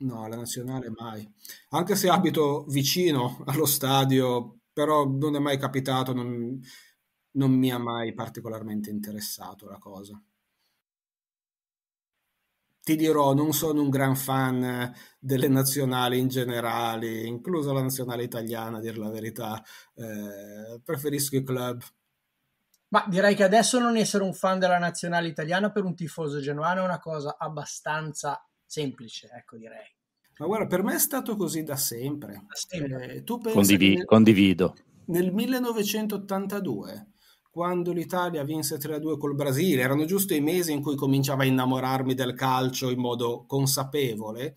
No, la nazionale mai. Anche se abito vicino allo stadio, però non è mai capitato, non, non mi ha mai particolarmente interessato la cosa ti dirò, non sono un gran fan delle nazionali in generale, incluso la nazionale italiana, a dir la verità. Eh, preferisco i club. Ma direi che adesso non essere un fan della nazionale italiana per un tifoso genuano è una cosa abbastanza semplice, ecco direi. Ma guarda, per me è stato così da sempre. Da sempre. Eh, tu pensi Condivi- nel, condivido. Nel 1982 quando l'Italia vinse 3-2 col Brasile, erano giusto i mesi in cui cominciavo a innamorarmi del calcio in modo consapevole.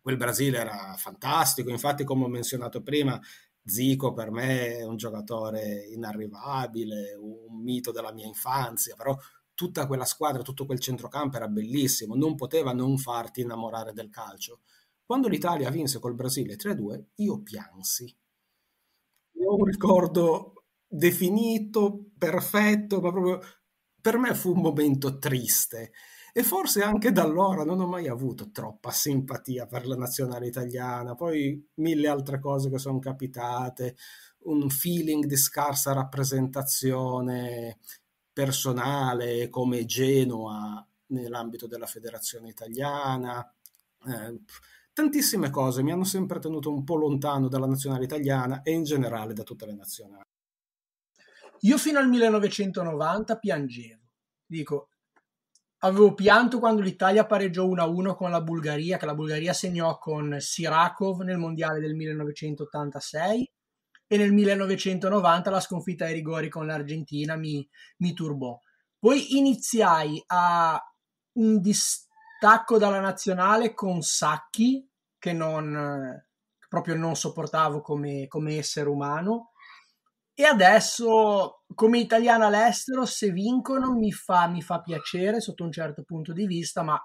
Quel Brasile era fantastico, infatti come ho menzionato prima, Zico per me è un giocatore inarrivabile, un mito della mia infanzia, però tutta quella squadra, tutto quel centrocampo era bellissimo, non poteva non farti innamorare del calcio. Quando l'Italia vinse col Brasile 3-2, io piansi. Ho un ricordo definito, perfetto, ma proprio per me fu un momento triste e forse anche da allora non ho mai avuto troppa simpatia per la nazionale italiana, poi mille altre cose che sono capitate, un feeling di scarsa rappresentazione personale come Genoa nell'ambito della federazione italiana, eh, tantissime cose mi hanno sempre tenuto un po' lontano dalla nazionale italiana e in generale da tutte le nazionali. Io fino al 1990 piangevo. Dico, avevo pianto quando l'Italia pareggiò 1-1 con la Bulgaria, che la Bulgaria segnò con Sirakov nel mondiale del 1986 e nel 1990 la sconfitta ai rigori con l'Argentina mi, mi turbò. Poi iniziai a un distacco dalla nazionale con Sacchi, che non, proprio non sopportavo come, come essere umano, e adesso come italiano all'estero, se vincono mi fa, mi fa piacere sotto un certo punto di vista, ma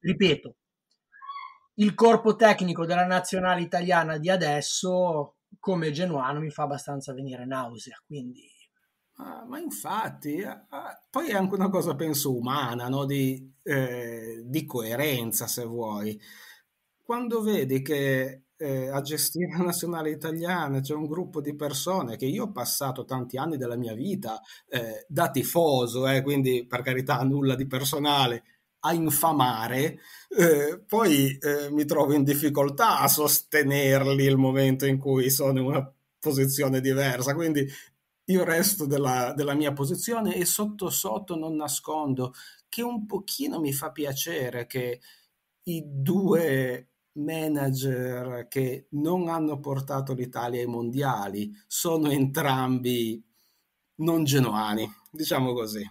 ripeto, il corpo tecnico della nazionale italiana di adesso, come genuano, mi fa abbastanza venire nausea. Quindi Ah, ma infatti, ah, poi è anche una cosa, penso, umana, no? di, eh, di, coerenza, se vuoi. Quando vedi che eh, a gestire la nazionale italiana, c'è un gruppo di persone che io ho passato tanti anni della mia vita eh, da tifoso, eh, quindi per carità nulla di personale, a infamare, eh, poi eh, mi trovo in difficoltà a sostenerli il momento in cui sono in una posizione diversa, quindi io resto della, della mia posizione e sotto sotto non nascondo che un pochino mi fa piacere che i due manager che non hanno portato l'Italia ai mondiali sono entrambi non genuani, diciamo così.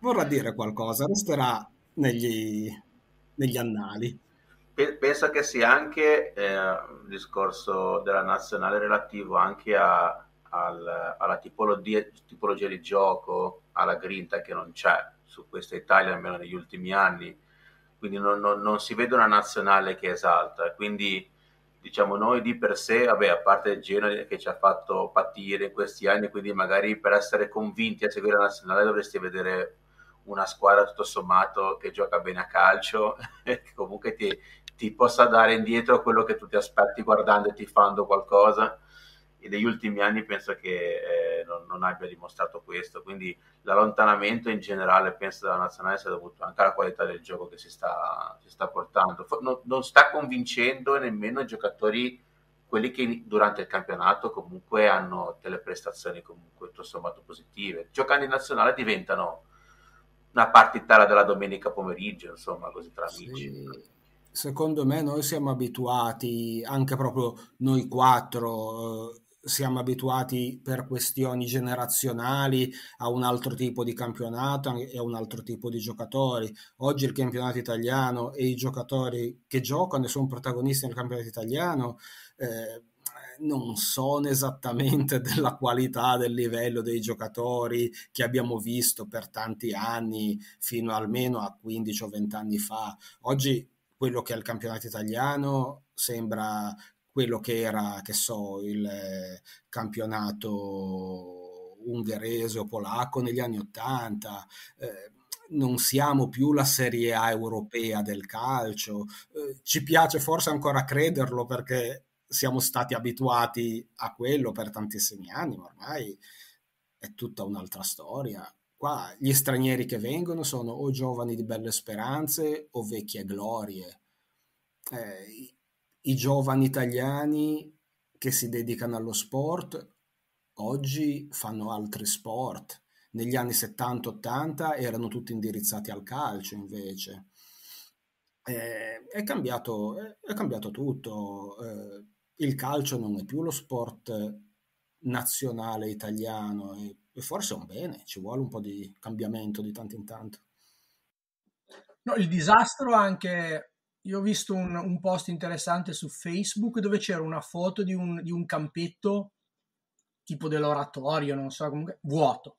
Vorrà dire qualcosa, resterà negli, negli annali. Penso che sia anche eh, il discorso della nazionale relativo anche a, al, alla tipologia, tipologia di gioco, alla grinta che non c'è su questa Italia, almeno negli ultimi anni quindi non, non, non, si vede una nazionale che esalta. Quindi diciamo noi di per sé, vabbè, a parte il Genoa che ci ha fatto patire in questi anni, quindi magari per essere convinti a seguire la nazionale dovresti vedere una squadra tutto sommato che gioca bene a calcio e che comunque ti, ti possa dare indietro quello che tu ti aspetti guardando e ti fando qualcosa degli ultimi anni penso che eh, non, non, abbia dimostrato questo, quindi l'allontanamento in generale penso della nazionale sia dovuto anche alla qualità del gioco che si sta, si sta portando, non, non, sta convincendo nemmeno i giocatori quelli che durante il campionato comunque hanno delle prestazioni comunque tutto sommato positive, giocando in nazionale diventano una partitara della domenica pomeriggio, insomma, così tra amici. Sì secondo me noi siamo abituati, anche proprio noi quattro, eh, siamo abituati per questioni generazionali a un altro tipo di campionato e a un altro tipo di giocatori. Oggi il campionato italiano e i giocatori che giocano e sono protagonisti nel campionato italiano eh, non sono esattamente della qualità del livello dei giocatori che abbiamo visto per tanti anni, fino almeno a 15 o 20 anni fa. Oggi quello che è il campionato italiano sembra quello che era, che so, il campionato ungherese o polacco negli anni Ottanta. Eh, non siamo più la Serie A europea del calcio. Eh, ci piace forse ancora crederlo perché siamo stati abituati a quello per tantissimi anni, ma ormai è tutta un'altra storia. Qua gli stranieri che vengono sono o giovani di belle speranze o vecchie glorie. Eh, i giovani italiani che si dedicano allo sport oggi fanno altri sport. Negli anni 70-80 erano tutti indirizzati al calcio invece. Eh, è, cambiato, è, cambiato, tutto. Eh, il calcio non è più lo sport nazionale italiano e, e forse è un bene, ci vuole un po' di cambiamento di tanto in tanto. No, il disastro anche io ho visto un, un, post interessante su Facebook dove c'era una foto di un, di un campetto tipo dell'oratorio, non so, comunque vuoto.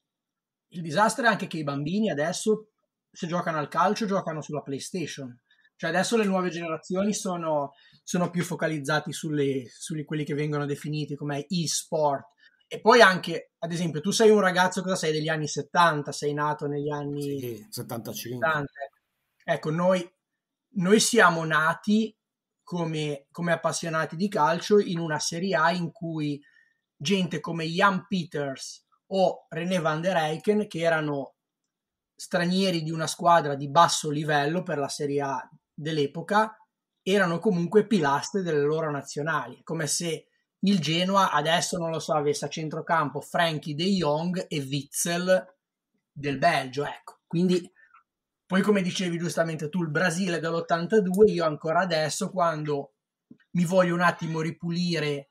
Il disastro è anche che i bambini adesso, se giocano al calcio, giocano sulla PlayStation. Cioè adesso le nuove generazioni sono, sono più focalizzati sulle, su quelli che vengono definiti come e-sport. E poi anche, ad esempio, tu sei un ragazzo, cosa sei, degli anni 70, sei nato negli anni... Sì, 75. 70. Ecco, noi noi siamo nati come, come appassionati di calcio in una Serie A in cui gente come Jan Peters o René van der Eycken, che erano stranieri di una squadra di basso livello per la Serie A dell'epoca, erano comunque pilastri delle loro nazionali, come se il Genoa adesso, non lo so, avesse a centrocampo Frankie de Jong e Witzel del Belgio, ecco. Quindi poi, come dicevi giustamente tu, il Brasile dall'82, io ancora adesso, quando mi voglio un attimo ripulire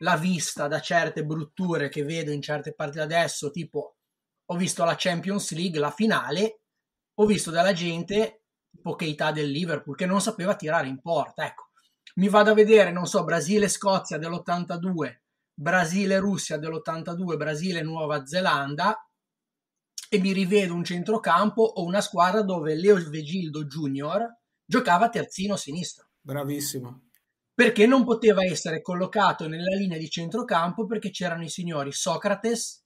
la vista da certe brutture che vedo in certe parti adesso, tipo ho visto la Champions League, la finale, ho visto della gente, tipo del Liverpool, che non sapeva tirare in porta, ecco. Mi vado a vedere, non so, Brasile-Scozia dell'82, Brasile-Russia dell'82, Brasile-Nuova Zelanda, e mi rivedo un centrocampo o una squadra dove Leo Vegildo Junior giocava terzino sinistro. Bravissimo. Perché non poteva essere collocato nella linea di centrocampo perché c'erano i signori Socrates,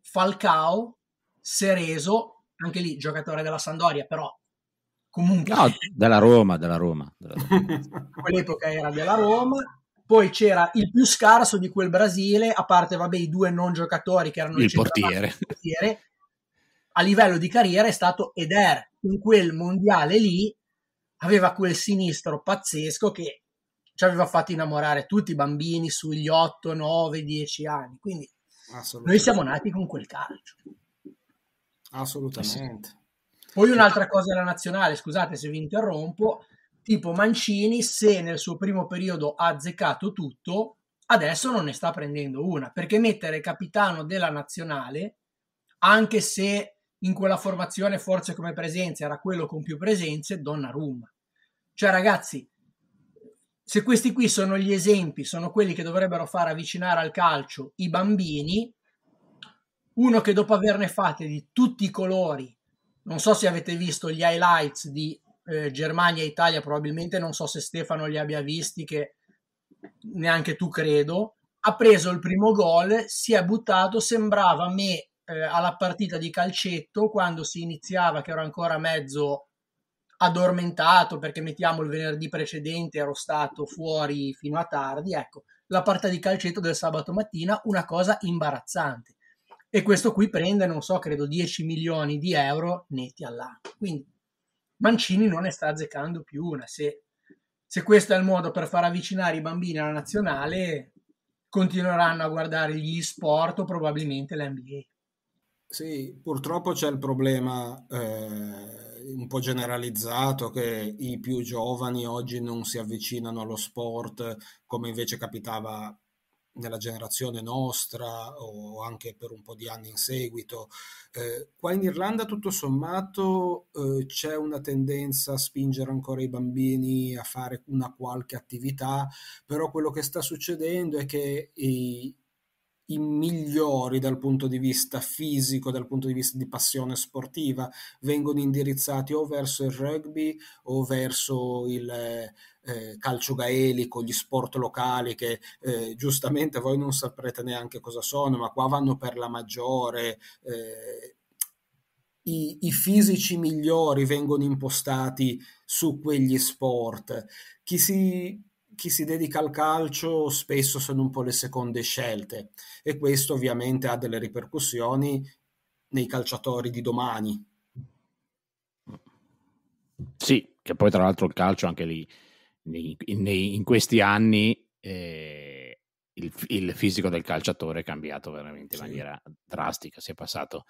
Falcao, Sereso, anche lì giocatore della Sandoria, però comunque... No, della Roma, della Roma. Della Roma. Quell'epoca era della Roma, poi c'era il più scarso di quel Brasile, a parte vabbè, i due non giocatori che erano il portiere. il portiere a livello di carriera è stato Eder. In quel mondiale lì aveva quel sinistro pazzesco che ci aveva fatto innamorare tutti i bambini sugli 8, 9, 10 anni. Quindi noi siamo nati con quel calcio. Assolutamente. Poi un'altra cosa della nazionale, scusate se vi interrompo, tipo Mancini, se nel suo primo periodo ha azzeccato tutto, adesso non ne sta prendendo una, perché mettere capitano della nazionale, anche se in quella formazione forse come presenza era quello con più presenze, Donnarumma. Cioè ragazzi, se questi qui sono gli esempi, sono quelli che dovrebbero far avvicinare al calcio i bambini, uno che dopo averne fatte di tutti i colori, non so se avete visto gli highlights di eh, Germania e Italia, probabilmente non so se Stefano li abbia visti, che neanche tu credo, ha preso il primo gol, si è buttato, sembrava me eh, alla partita di calcetto quando si iniziava, che ero ancora mezzo addormentato perché mettiamo il venerdì precedente ero stato fuori fino a tardi, ecco, la partita di calcetto del sabato mattina, una cosa imbarazzante. E questo qui prende, non so, credo 10 milioni di euro netti all'anno. Quindi Mancini non ne sta azzeccando più una. Se, se questo è il modo per far avvicinare i bambini alla nazionale, continueranno a guardare gli sport o probabilmente l'NBA. Sì, purtroppo c'è il problema eh, un po' generalizzato che i più giovani oggi non si avvicinano allo sport come invece capitava nella generazione nostra o anche per un po' di anni in seguito. Eh, qua in Irlanda tutto sommato eh, c'è una tendenza a spingere ancora i bambini a fare una qualche attività, però quello che sta succedendo è che i, i migliori dal punto di vista fisico, dal punto di vista di passione sportiva, vengono indirizzati o verso il rugby o verso il eh, eh, calcio gaelico, gli sport locali che eh, giustamente voi non saprete neanche cosa sono, ma qua vanno per la maggiore. Eh, i, i, fisici migliori vengono impostati su quegli sport. Chi si chi si dedica al calcio spesso sono un po' le seconde scelte e questo ovviamente ha delle ripercussioni nei calciatori di domani. Sì, che poi tra l'altro il calcio anche lì nei, nei, in questi anni eh, il, il, fisico del calciatore è cambiato veramente in sì. maniera drastica, si è passato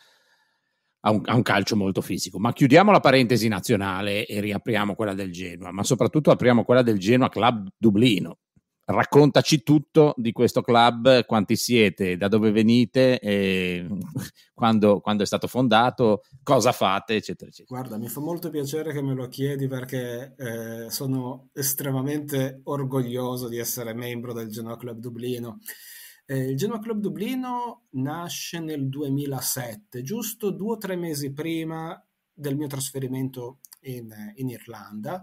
ha un, ha un, calcio molto fisico. Ma chiudiamo la parentesi nazionale e riapriamo quella del Genoa, ma soprattutto apriamo quella del Genoa Club Dublino. Raccontaci tutto di questo club, quanti siete, da dove venite, quando, quando, è stato fondato, cosa fate, eccetera, eccetera. Guarda, mi fa molto piacere che me lo chiedi perché eh, sono estremamente orgoglioso di essere membro del Genoa Club Dublino. Eh, il Genoa Club Dublino nasce nel 2007, giusto due o tre mesi prima del mio trasferimento in, in Irlanda.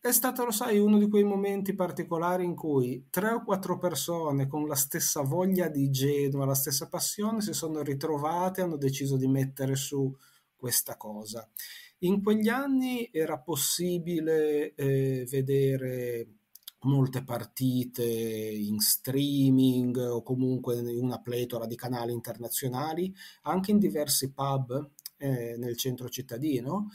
È stato, lo sai, uno di quei momenti particolari in cui tre o quattro persone con la stessa voglia di Genoa, la stessa passione, si sono ritrovate e hanno deciso di mettere su questa cosa. In quegli anni era possibile eh, vedere molte partite in streaming o comunque in una pletora di canali internazionali, anche in diversi pub eh, nel centro cittadino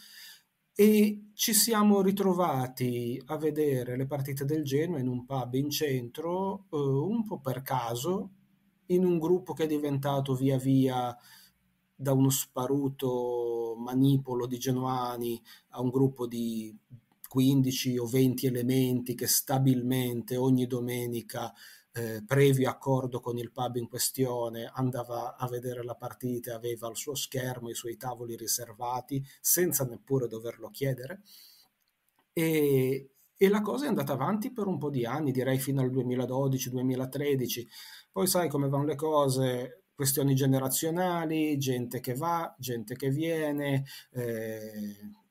e ci siamo ritrovati a vedere le partite del Genoa in un pub in centro, eh, un po' per caso, in un gruppo che è diventato via via da uno sparuto manipolo di genuani a un gruppo di 15 o 20 elementi che stabilmente ogni domenica eh, previo accordo con il pub in questione, andava a vedere la partita, aveva il suo schermo, i suoi tavoli riservati, senza neppure doverlo chiedere. E, e la cosa è andata avanti per un po' di anni, direi fino al 2012-2013. Poi sai come vanno le cose, questioni generazionali, gente che va, gente che viene. Eh,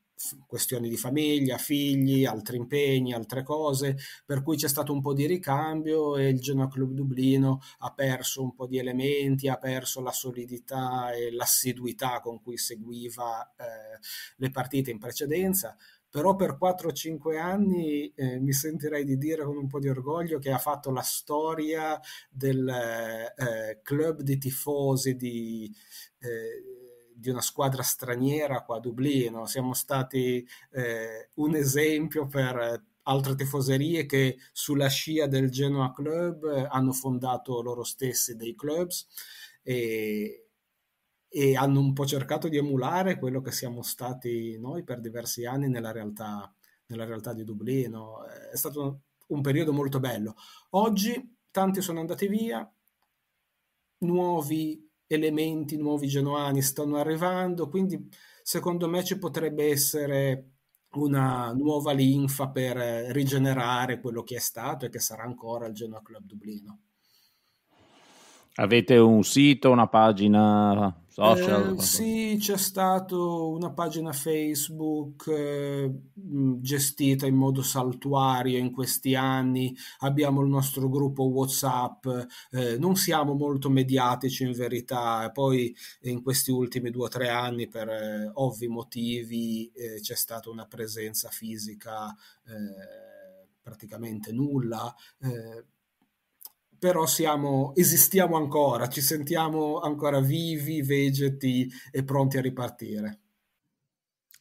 questioni di famiglia, figli, altri impegni, altre cose, per cui c'è stato un po' di ricambio e il Genoa Club Dublino ha perso un po' di elementi, ha perso la solidità e l'assiduità con cui seguiva eh, le partite in precedenza. Però per 4-5 anni eh, mi sentirei di dire con un po' di orgoglio che ha fatto la storia del eh, eh club di tifosi di, eh, di una squadra straniera qua a Dublino, siamo stati eh, un esempio per altre tifoserie che sulla scia del Genoa Club hanno fondato loro stessi dei clubs e, e hanno un po' cercato di emulare quello che siamo stati noi per diversi anni nella realtà, nella realtà di Dublino. È stato un, un periodo molto bello. Oggi tanti sono andati via, nuovi elementi nuovi genuani stanno arrivando, quindi secondo me ci potrebbe essere una nuova linfa per rigenerare quello che è stato e che sarà ancora il Genoa Club Dublino. Avete un sito, una pagina social? Eh, sì, c'è stata una pagina Facebook eh, gestita in modo saltuario in questi anni, abbiamo il nostro gruppo WhatsApp, eh, non siamo molto mediatici in verità, poi eh, in questi ultimi due o tre anni per eh, ovvi motivi eh, c'è stata una presenza fisica praticamente nulla però siamo, esistiamo ancora, ci sentiamo ancora vivi, vegeti e pronti a ripartire.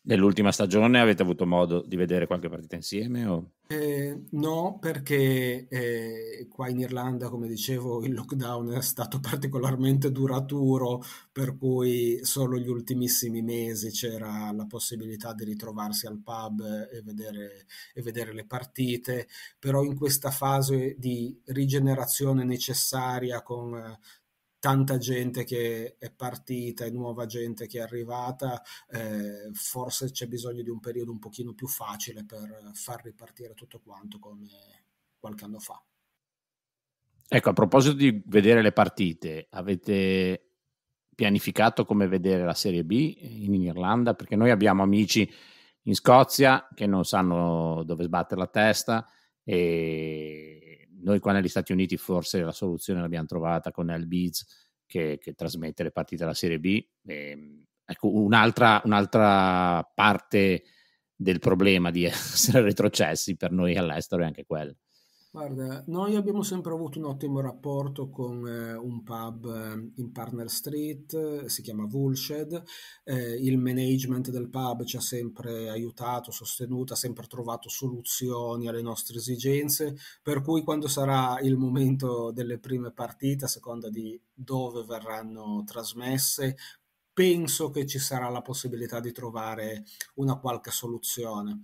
Nell'ultima stagione avete avuto modo di vedere qualche partita insieme? O... Eh, no, perché eh, qua in Irlanda, come dicevo, il lockdown è stato particolarmente duraturo, per cui solo gli ultimissimi mesi c'era la possibilità di ritrovarsi al pub e vedere, e vedere le partite, però in questa fase di rigenerazione necessaria con tanta gente che è partita e nuova gente che è arrivata, eh, forse c'è bisogno di un periodo un pochino più facile per far ripartire tutto quanto come qualche anno fa. Ecco, a proposito di vedere le partite, avete pianificato come vedere la Serie B in Irlanda? Perché noi abbiamo amici in Scozia che non sanno dove sbattere la testa e noi qua negli Stati Uniti forse la soluzione l'abbiamo trovata con Albiz che, che trasmette le partite della Serie B. E, ehm, ecco, un'altra, un'altra parte del problema di essere retrocessi per noi all'estero è anche quella. Guarda, noi abbiamo sempre avuto un ottimo rapporto con eh, un pub eh, in Partner Street, eh, si chiama Woolshed, eh, il management del pub ci ha sempre aiutato, sostenuto, ha sempre trovato soluzioni alle nostre esigenze, per cui quando sarà il momento delle prime partite, a seconda di dove verranno trasmesse, penso che ci sarà la possibilità di trovare una qualche soluzione.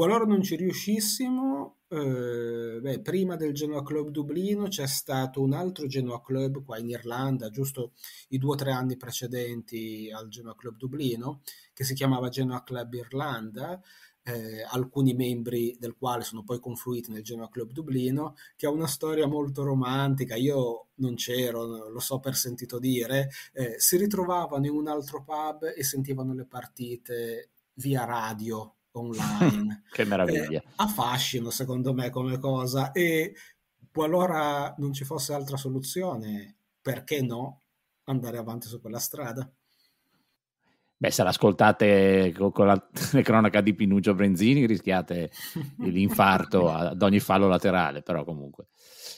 Qualora non ci riuscissimo, eh, beh, prima del Genoa Club Dublino c'è stato un altro Genoa Club qua in Irlanda, giusto i due o tre anni precedenti al Genoa Club Dublino, che si chiamava Genoa Club Irlanda, eh, alcuni membri del quale sono poi confluiti nel Genoa Club Dublino, che ha una storia molto romantica, io non c'ero, lo so per sentito dire, eh, si ritrovavano in un altro pub e sentivano le partite via radio online. che meraviglia. Eh, affascino secondo me come cosa e qualora non ci fosse altra soluzione, perché no andare avanti su quella strada? Beh, se l'ascoltate con la cronaca di Pinuccio Brenzini rischiate l'infarto ad ogni fallo laterale, però comunque.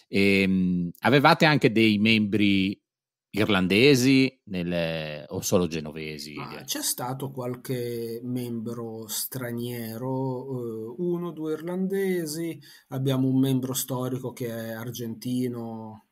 E, ehm, avevate anche dei membri irlandesi nel, o solo genovesi? Ah, c'è stato qualche membro straniero, eh, uno o due irlandesi, abbiamo un membro storico che è argentino,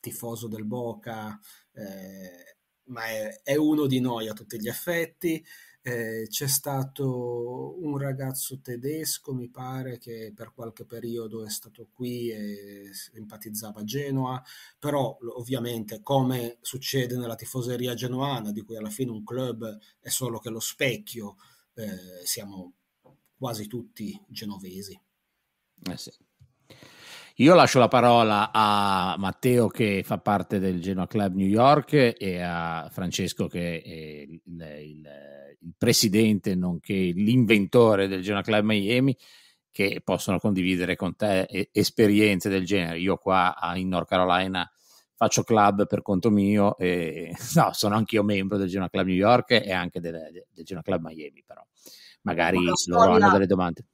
tifoso del Boca, eh, ma è, è, uno di noi a tutti gli effetti eh, c'è stato un ragazzo tedesco, mi pare, che per qualche periodo è stato qui e empatizzava Genoa, però ovviamente come succede nella tifoseria genuana, di cui alla fine un club è solo che lo specchio, eh, siamo quasi tutti genovesi. Eh sì. Io lascio la parola a Matteo che fa parte del Genoa Club New York e a Francesco che è il, il, il presidente nonché l'inventore del Genoa Club Miami che possono condividere con te esperienze del genere. Io qua in North Carolina faccio club per conto mio e no, sono anch'io membro del Genoa Club New York e anche del, del Genoa Club Miami, però magari loro hanno delle domande.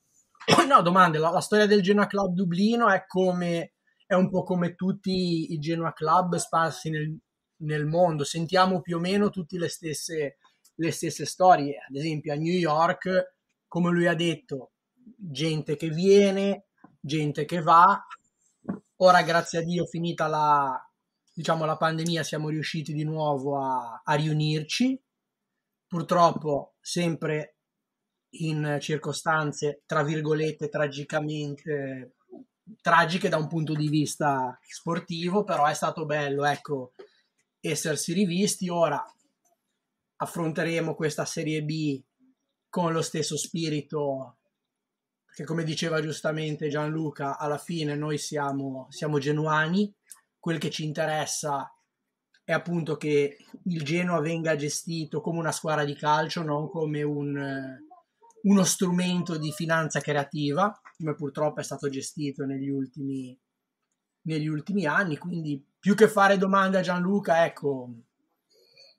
No, domande. La, la, storia del Genoa Club Dublino è, come, è un po' come tutti i Genoa Club sparsi nel, nel mondo. Sentiamo più o meno tutte le stesse, le stesse storie. Ad esempio, a New York, come lui ha detto, gente che viene, gente che va. Ora, grazie a Dio, finita la, diciamo, la pandemia, siamo riusciti di nuovo a, a riunirci. Purtroppo, sempre in circostanze, tra virgolette, tragicamente tragiche da un punto di vista sportivo, però è stato bello, ecco, essersi rivisti. Ora affronteremo questa Serie B con lo stesso spirito che, come diceva giustamente Gianluca, alla fine noi siamo, siamo genuani, quel che ci interessa è appunto che il Genoa venga gestito come una squadra di calcio, non come un uno strumento di finanza creativa, come purtroppo è stato gestito negli ultimi, negli ultimi anni. Quindi, più che fare domande a Gianluca, ecco,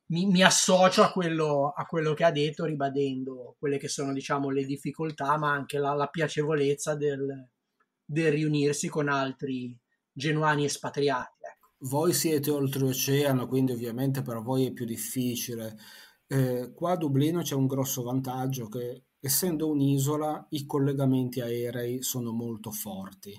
mi, mi associo a quello, a quello, che ha detto, ribadendo quelle che sono, diciamo, le difficoltà, ma anche la, la piacevolezza del, del, riunirsi con altri genuani espatriati. Ecco. Voi siete oltreoceano, quindi ovviamente per voi è più difficile. Eh, qua a Dublino c'è un grosso vantaggio che essendo un'isola i collegamenti aerei sono molto forti,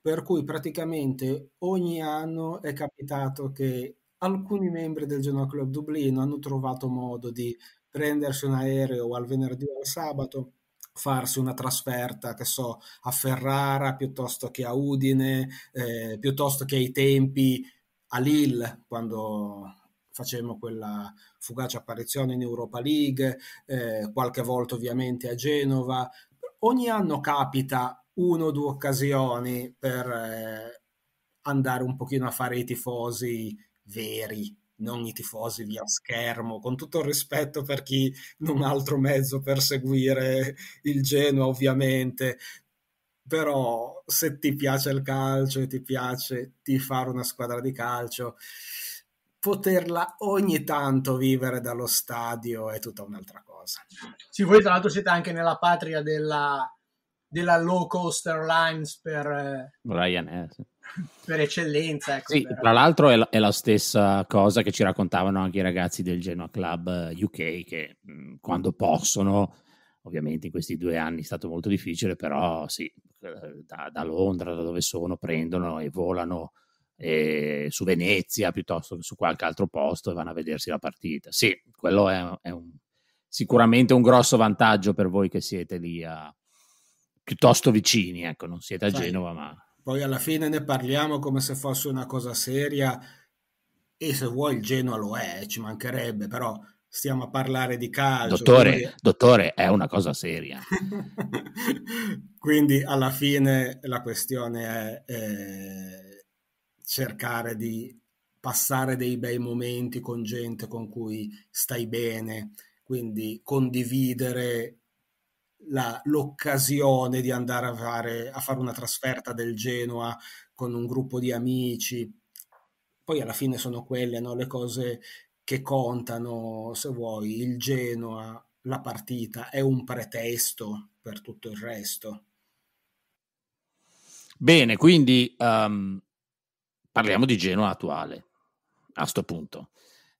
per cui praticamente ogni anno è capitato che alcuni membri del Genoa Club Dublino hanno trovato modo di prendersi un aereo al venerdì o al sabato farsi una trasferta, che so, a Ferrara piuttosto che a Udine, eh, piuttosto che ai tempi a Lille, quando facevamo quella, fugace apparizione in Europa League, eh, qualche volta ovviamente a Genova. Ogni anno capita uno o due occasioni per eh, andare un pochino a fare i tifosi veri, non i tifosi via schermo, con tutto il rispetto per chi non ha altro mezzo per seguire il Genoa ovviamente, però se ti piace il calcio e ti piace ti fare una squadra di calcio, poterla ogni tanto vivere dallo stadio è tutta un'altra cosa. Sì, voi tra l'altro siete anche nella patria della, della low cost airlines per, eh, Ryanair, sì. per eccellenza. Ecco, sì, per... Tra l'altro è la, è la, stessa cosa che ci raccontavano anche i ragazzi del Genoa Club eh, UK che mh, mm, quando possono, ovviamente in questi due anni è stato molto difficile, però sì, eh, da, da Londra, da dove sono, prendono e volano eh, su Venezia piuttosto che su qualche altro posto e vanno a vedersi la partita. Sì, quello è, è un, sicuramente un grosso vantaggio per voi che siete lì a, piuttosto vicini, ecco, non siete a Sai, Genova, ma... Poi alla fine ne parliamo come se fosse una cosa seria e se vuoi il Genoa lo è, ci mancherebbe, però stiamo a parlare di calcio. Dottore, quindi... dottore è una cosa seria. quindi alla fine la questione è... è eh, cercare di passare dei bei momenti con gente con cui stai bene, quindi condividere la, l'occasione di andare a fare, a fare una trasferta del Genoa con un gruppo di amici. Poi alla fine sono quelle no? le cose che contano, se vuoi, il Genoa, la partita è un pretesto per tutto il resto. Bene, quindi um, parliamo di Genoa attuale, a questo punto.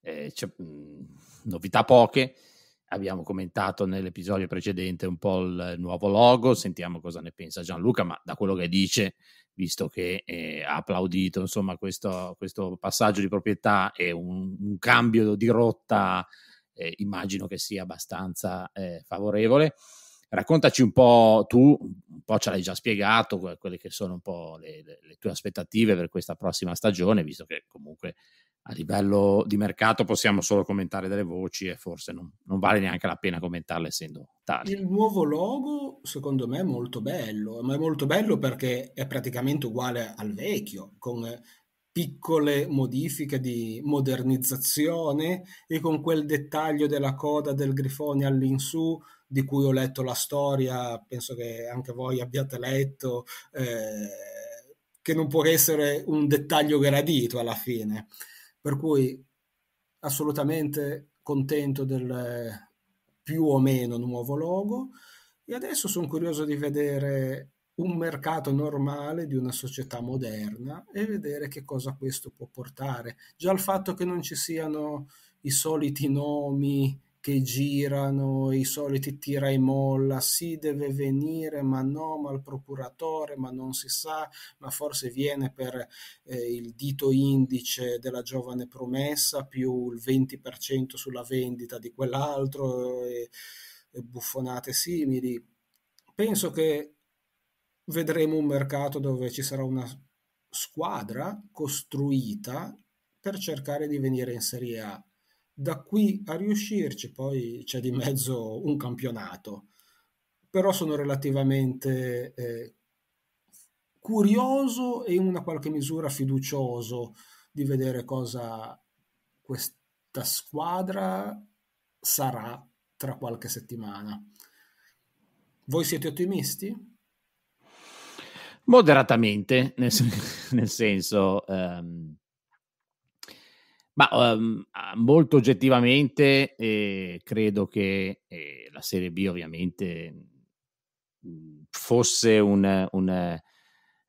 Eh, mh, mm, novità poche, abbiamo commentato nell'episodio precedente un po' il nuovo logo, sentiamo cosa ne pensa Gianluca, ma da quello che dice, visto che eh, ha applaudito insomma, questo, questo, passaggio di proprietà e un, un cambio di rotta, eh, immagino che sia abbastanza eh, favorevole. Raccontaci un po' tu, un po' ce l'hai già spiegato, quelle che sono un po' le, le, le tue aspettative per questa prossima stagione, visto che comunque a livello di mercato possiamo solo commentare delle voci e forse non, non, vale neanche la pena commentarle essendo tali. Il nuovo logo secondo me è molto bello, ma è molto bello perché è praticamente uguale al vecchio, con piccole modifiche di modernizzazione e con quel dettaglio della coda del grifone all'insù di cui ho letto la storia, penso che anche voi abbiate letto, eh, che non può essere un dettaglio gradito alla fine. Per cui assolutamente contento del più o meno nuovo logo e adesso sono curioso di vedere un mercato normale di una società moderna e vedere che cosa questo può portare. Già il fatto che non ci siano i soliti nomi che girano, i soliti tira e molla, si deve venire, ma no, ma il procuratore, ma non si sa, ma forse viene per eh, il dito indice della giovane promessa più il 20% sulla vendita di quell'altro e, e buffonate simili. Penso che vedremo un mercato dove ci sarà una squadra costruita per cercare di venire in Serie A da qui a riuscirci poi c'è di mezzo un campionato, però sono relativamente eh, curioso e in una qualche misura fiducioso di vedere cosa questa squadra sarà tra qualche settimana. Voi siete ottimisti? Moderatamente, nel, senso, nel senso um, ma um, molto oggettivamente eh, credo che eh, la Serie B ovviamente mhmm, fosse un, un,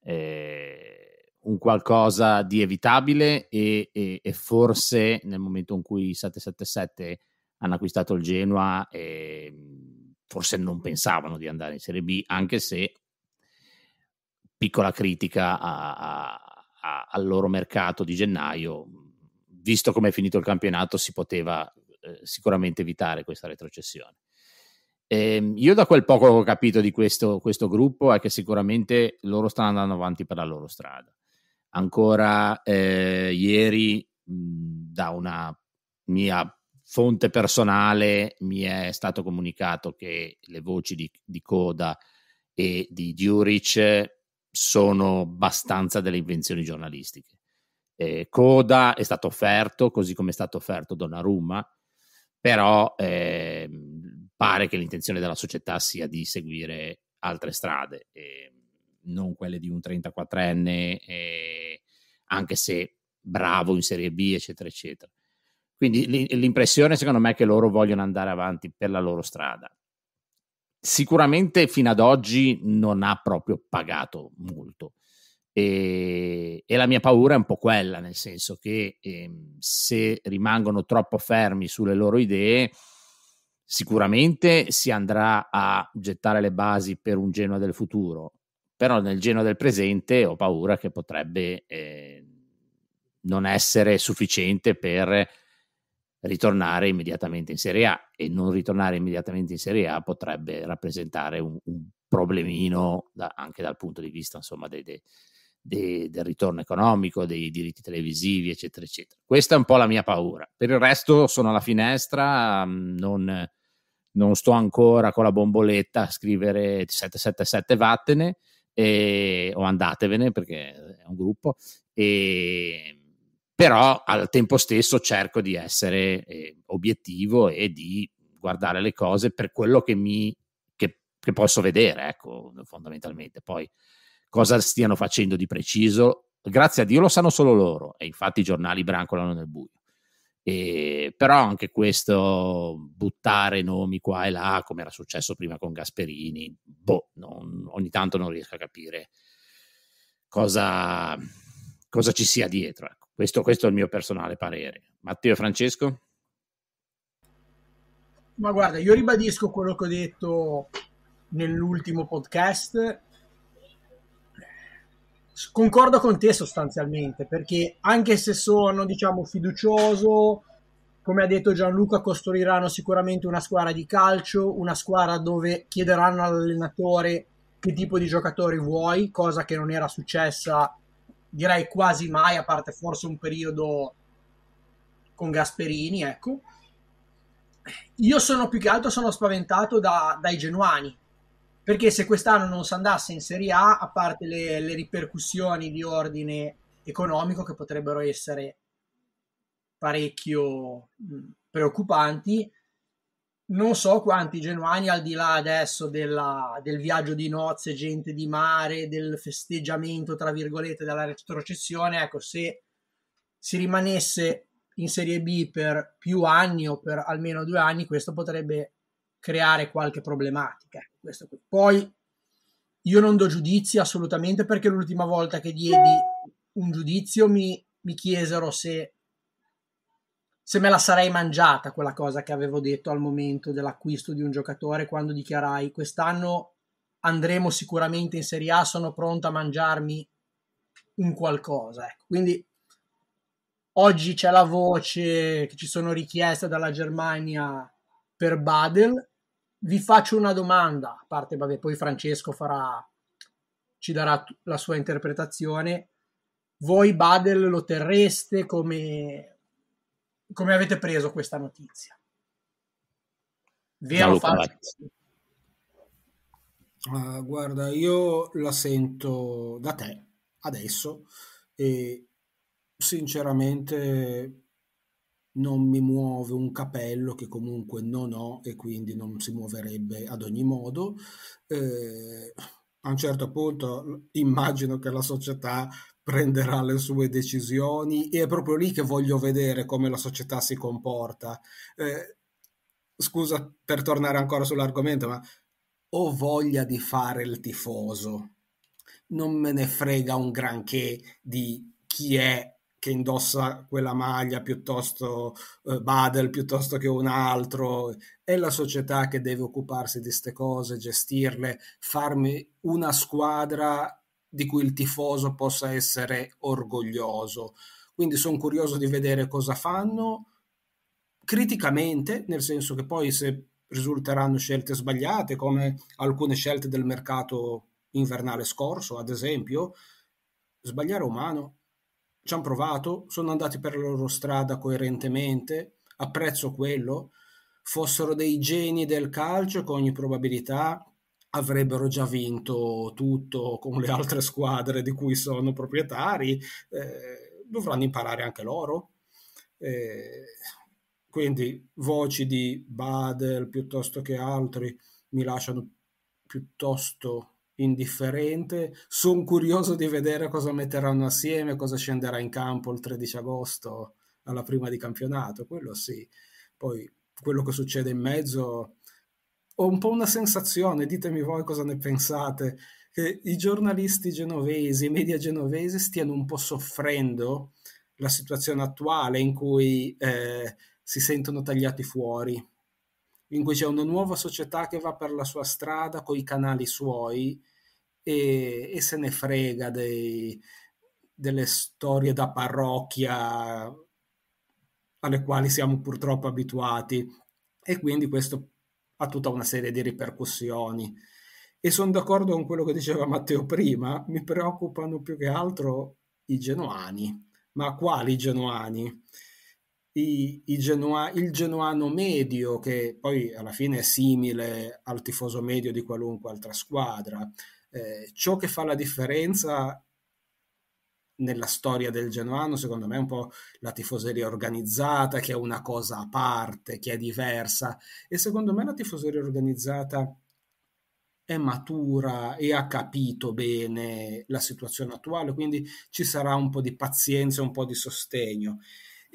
eh, un, qualcosa di evitabile e, e, e, forse nel momento in cui i 777 hanno acquistato il Genoa ehm, forse non pensavano di andare in Serie B anche se piccola critica a, a, a, al loro mercato di gennaio visto come è finito il campionato, si poteva eh, sicuramente evitare questa retrocessione. Eh, io da quel poco che ho capito di questo, questo, gruppo è che sicuramente loro stanno andando avanti per la loro strada. Ancora eh, ieri, mh, da una mia fonte personale, mi è stato comunicato che le voci di, di Coda e di Djuric sono abbastanza delle invenzioni giornalistiche eh, Coda è stato offerto, così come è stato offerto Donnarumma, però eh, pare che l'intenzione della società sia di seguire altre strade, eh, non quelle di un 34enne, anche se bravo in Serie B, eccetera, eccetera. Quindi l'impressione secondo me è che loro vogliono andare avanti per la loro strada. Sicuramente fino ad oggi non ha proprio pagato molto e, e, la mia paura è un po' quella, nel senso che ehm, se rimangono troppo fermi sulle loro idee, sicuramente si andrà a gettare le basi per un Genoa del futuro, però nel Genoa del presente ho paura che potrebbe eh, non essere sufficiente per ritornare immediatamente in Serie A e non ritornare immediatamente in Serie A potrebbe rappresentare un, un problemino da, anche dal punto di vista insomma dei, dei de, del ritorno economico, dei diritti televisivi, eccetera, eccetera. Questa è un po' la mia paura. Per il resto sono alla finestra, mm, non, non sto ancora con la bomboletta a scrivere 777 vattene e, o andatevene perché è un gruppo. E, però al tempo stesso cerco di essere eh, obiettivo e di guardare le cose per quello che mi che, che posso vedere, ecco, fondamentalmente. Poi cosa stiano facendo di preciso, grazie a Dio lo sanno solo loro e infatti i giornali brancolano nel buio. E, però anche questo buttare nomi qua e là, come era successo prima con Gasperini, boh, non, ogni tanto non riesco a capire cosa, cosa ci sia dietro. Ecco. questo, questo è il mio personale parere. Matteo e Francesco? Ma guarda, io ribadisco quello che ho detto nell'ultimo podcast concordo con te sostanzialmente, perché anche se sono, diciamo, fiducioso, come ha detto Gianluca, costruiranno sicuramente una squadra di calcio, una squadra dove chiederanno all'allenatore che tipo di giocatori vuoi, cosa che non era successa direi quasi mai, a parte forse un periodo con Gasperini, ecco. Io sono più che altro sono spaventato da, dai genuani, perché se quest'anno non si andasse in Serie A, a parte le, le ripercussioni di ordine economico che potrebbero essere parecchio preoccupanti, non so quanti genuani al di là adesso della, del viaggio di nozze, gente di mare, del festeggiamento tra virgolette della retrocessione, ecco se si rimanesse in Serie B per più anni o per almeno due anni questo potrebbe creare qualche problematica. Poi io non do giudizi assolutamente perché l'ultima volta che diedi un giudizio mi, mi chiesero se, se me la sarei mangiata quella cosa che avevo detto al momento dell'acquisto di un giocatore quando dichiarai quest'anno andremo sicuramente in Serie A, sono pronto a mangiarmi un qualcosa. Ecco. Quindi oggi c'è la voce che ci sono richieste dalla Germania per Badel. Vi faccio una domanda, a parte, vabbè, poi Francesco farà, ci darà la sua interpretazione. Voi Badel lo terreste come, come avete preso questa notizia? Vero o falso? Uh, ah, guarda, io la sento da te adesso e sinceramente non mi muove un capello che comunque non ho e quindi non si muoverebbe ad ogni modo. Eh, a un certo punto immagino che la società prenderà le sue decisioni e è proprio lì che voglio vedere come la società si comporta. Eh, scusa per tornare ancora sull'argomento, ma ho voglia di fare il tifoso. Non me ne frega un granché di chi è che indossa quella maglia piuttosto eh, Badel piuttosto che un altro, è la società che deve occuparsi di queste cose, gestirle, farmi una squadra di cui il tifoso possa essere orgoglioso. Quindi sono curioso di vedere cosa fanno criticamente, nel senso che poi se risulteranno scelte sbagliate, come alcune scelte del mercato invernale scorso, ad esempio, sbagliare umano, ci hanno provato, sono andati per la loro strada coerentemente, apprezzo quello, fossero dei geni del calcio con ogni probabilità avrebbero già vinto tutto con le altre squadre di cui sono proprietari, eh, dovranno imparare anche loro. Eh, quindi voci di Badel piuttosto che altri mi lasciano piuttosto indifferente. Sono curioso di vedere cosa metteranno assieme, cosa scenderà in campo il 13 agosto alla prima di campionato, quello sì. Poi quello che succede in mezzo ho un po' una sensazione, ditemi voi cosa ne pensate, che i giornalisti genovesi, i media genovesi stiano un po' soffrendo la situazione attuale in cui eh, si sentono tagliati fuori in cui c'è una nuova società che va per la sua strada con i canali suoi e, e se ne frega dei, delle storie da parrocchia alle quali siamo purtroppo abituati e quindi questo ha tutta una serie di ripercussioni. E sono d'accordo con quello che diceva Matteo prima, mi preoccupano più che altro i genuani. Ma quali genuani? i, i genua, il genuano medio, che poi alla fine è simile al tifoso medio di qualunque altra squadra. Eh, ciò che fa la differenza nella storia del genuano, secondo me, è un po' la tifoseria organizzata, che è una cosa a parte, che è diversa. E secondo me la tifoseria organizzata è matura e ha capito bene la situazione attuale, quindi ci sarà un po' di pazienza, un po' di sostegno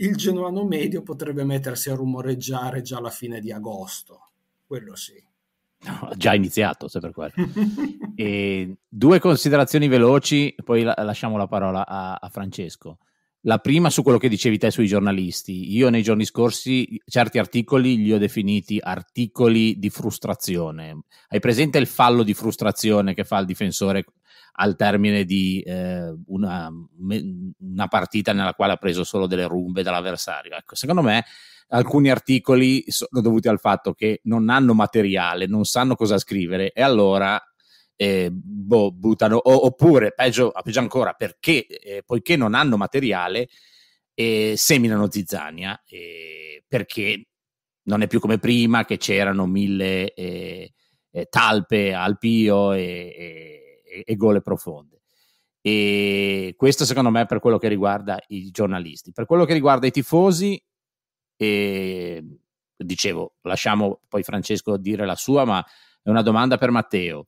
il genuano medio potrebbe mettersi a rumoreggiare già alla fine di agosto, quello sì. No, già iniziato, se per quello. e due considerazioni veloci, poi la- lasciamo la parola a, a Francesco. La prima su quello che dicevi te sui giornalisti. Io nei giorni scorsi certi articoli li ho definiti articoli di frustrazione. Hai presente il fallo di frustrazione che fa il difensore al termine di eh, una, una, partita nella quale ha preso solo delle rumbe dall'avversario. Ecco, secondo me alcuni articoli sono dovuti al fatto che non hanno materiale, non sanno cosa scrivere e allora eh, boh, buttano, o, oppure peggio, peggio ancora, perché eh, poiché non hanno materiale eh, seminano zizzania eh, perché non è più come prima che c'erano mille eh, eh, talpe al pio e e, e gole profonde. E questo secondo me per quello che riguarda i giornalisti. Per quello che riguarda i tifosi, e, ehm, dicevo, lasciamo poi Francesco dire la sua, ma è una domanda per Matteo.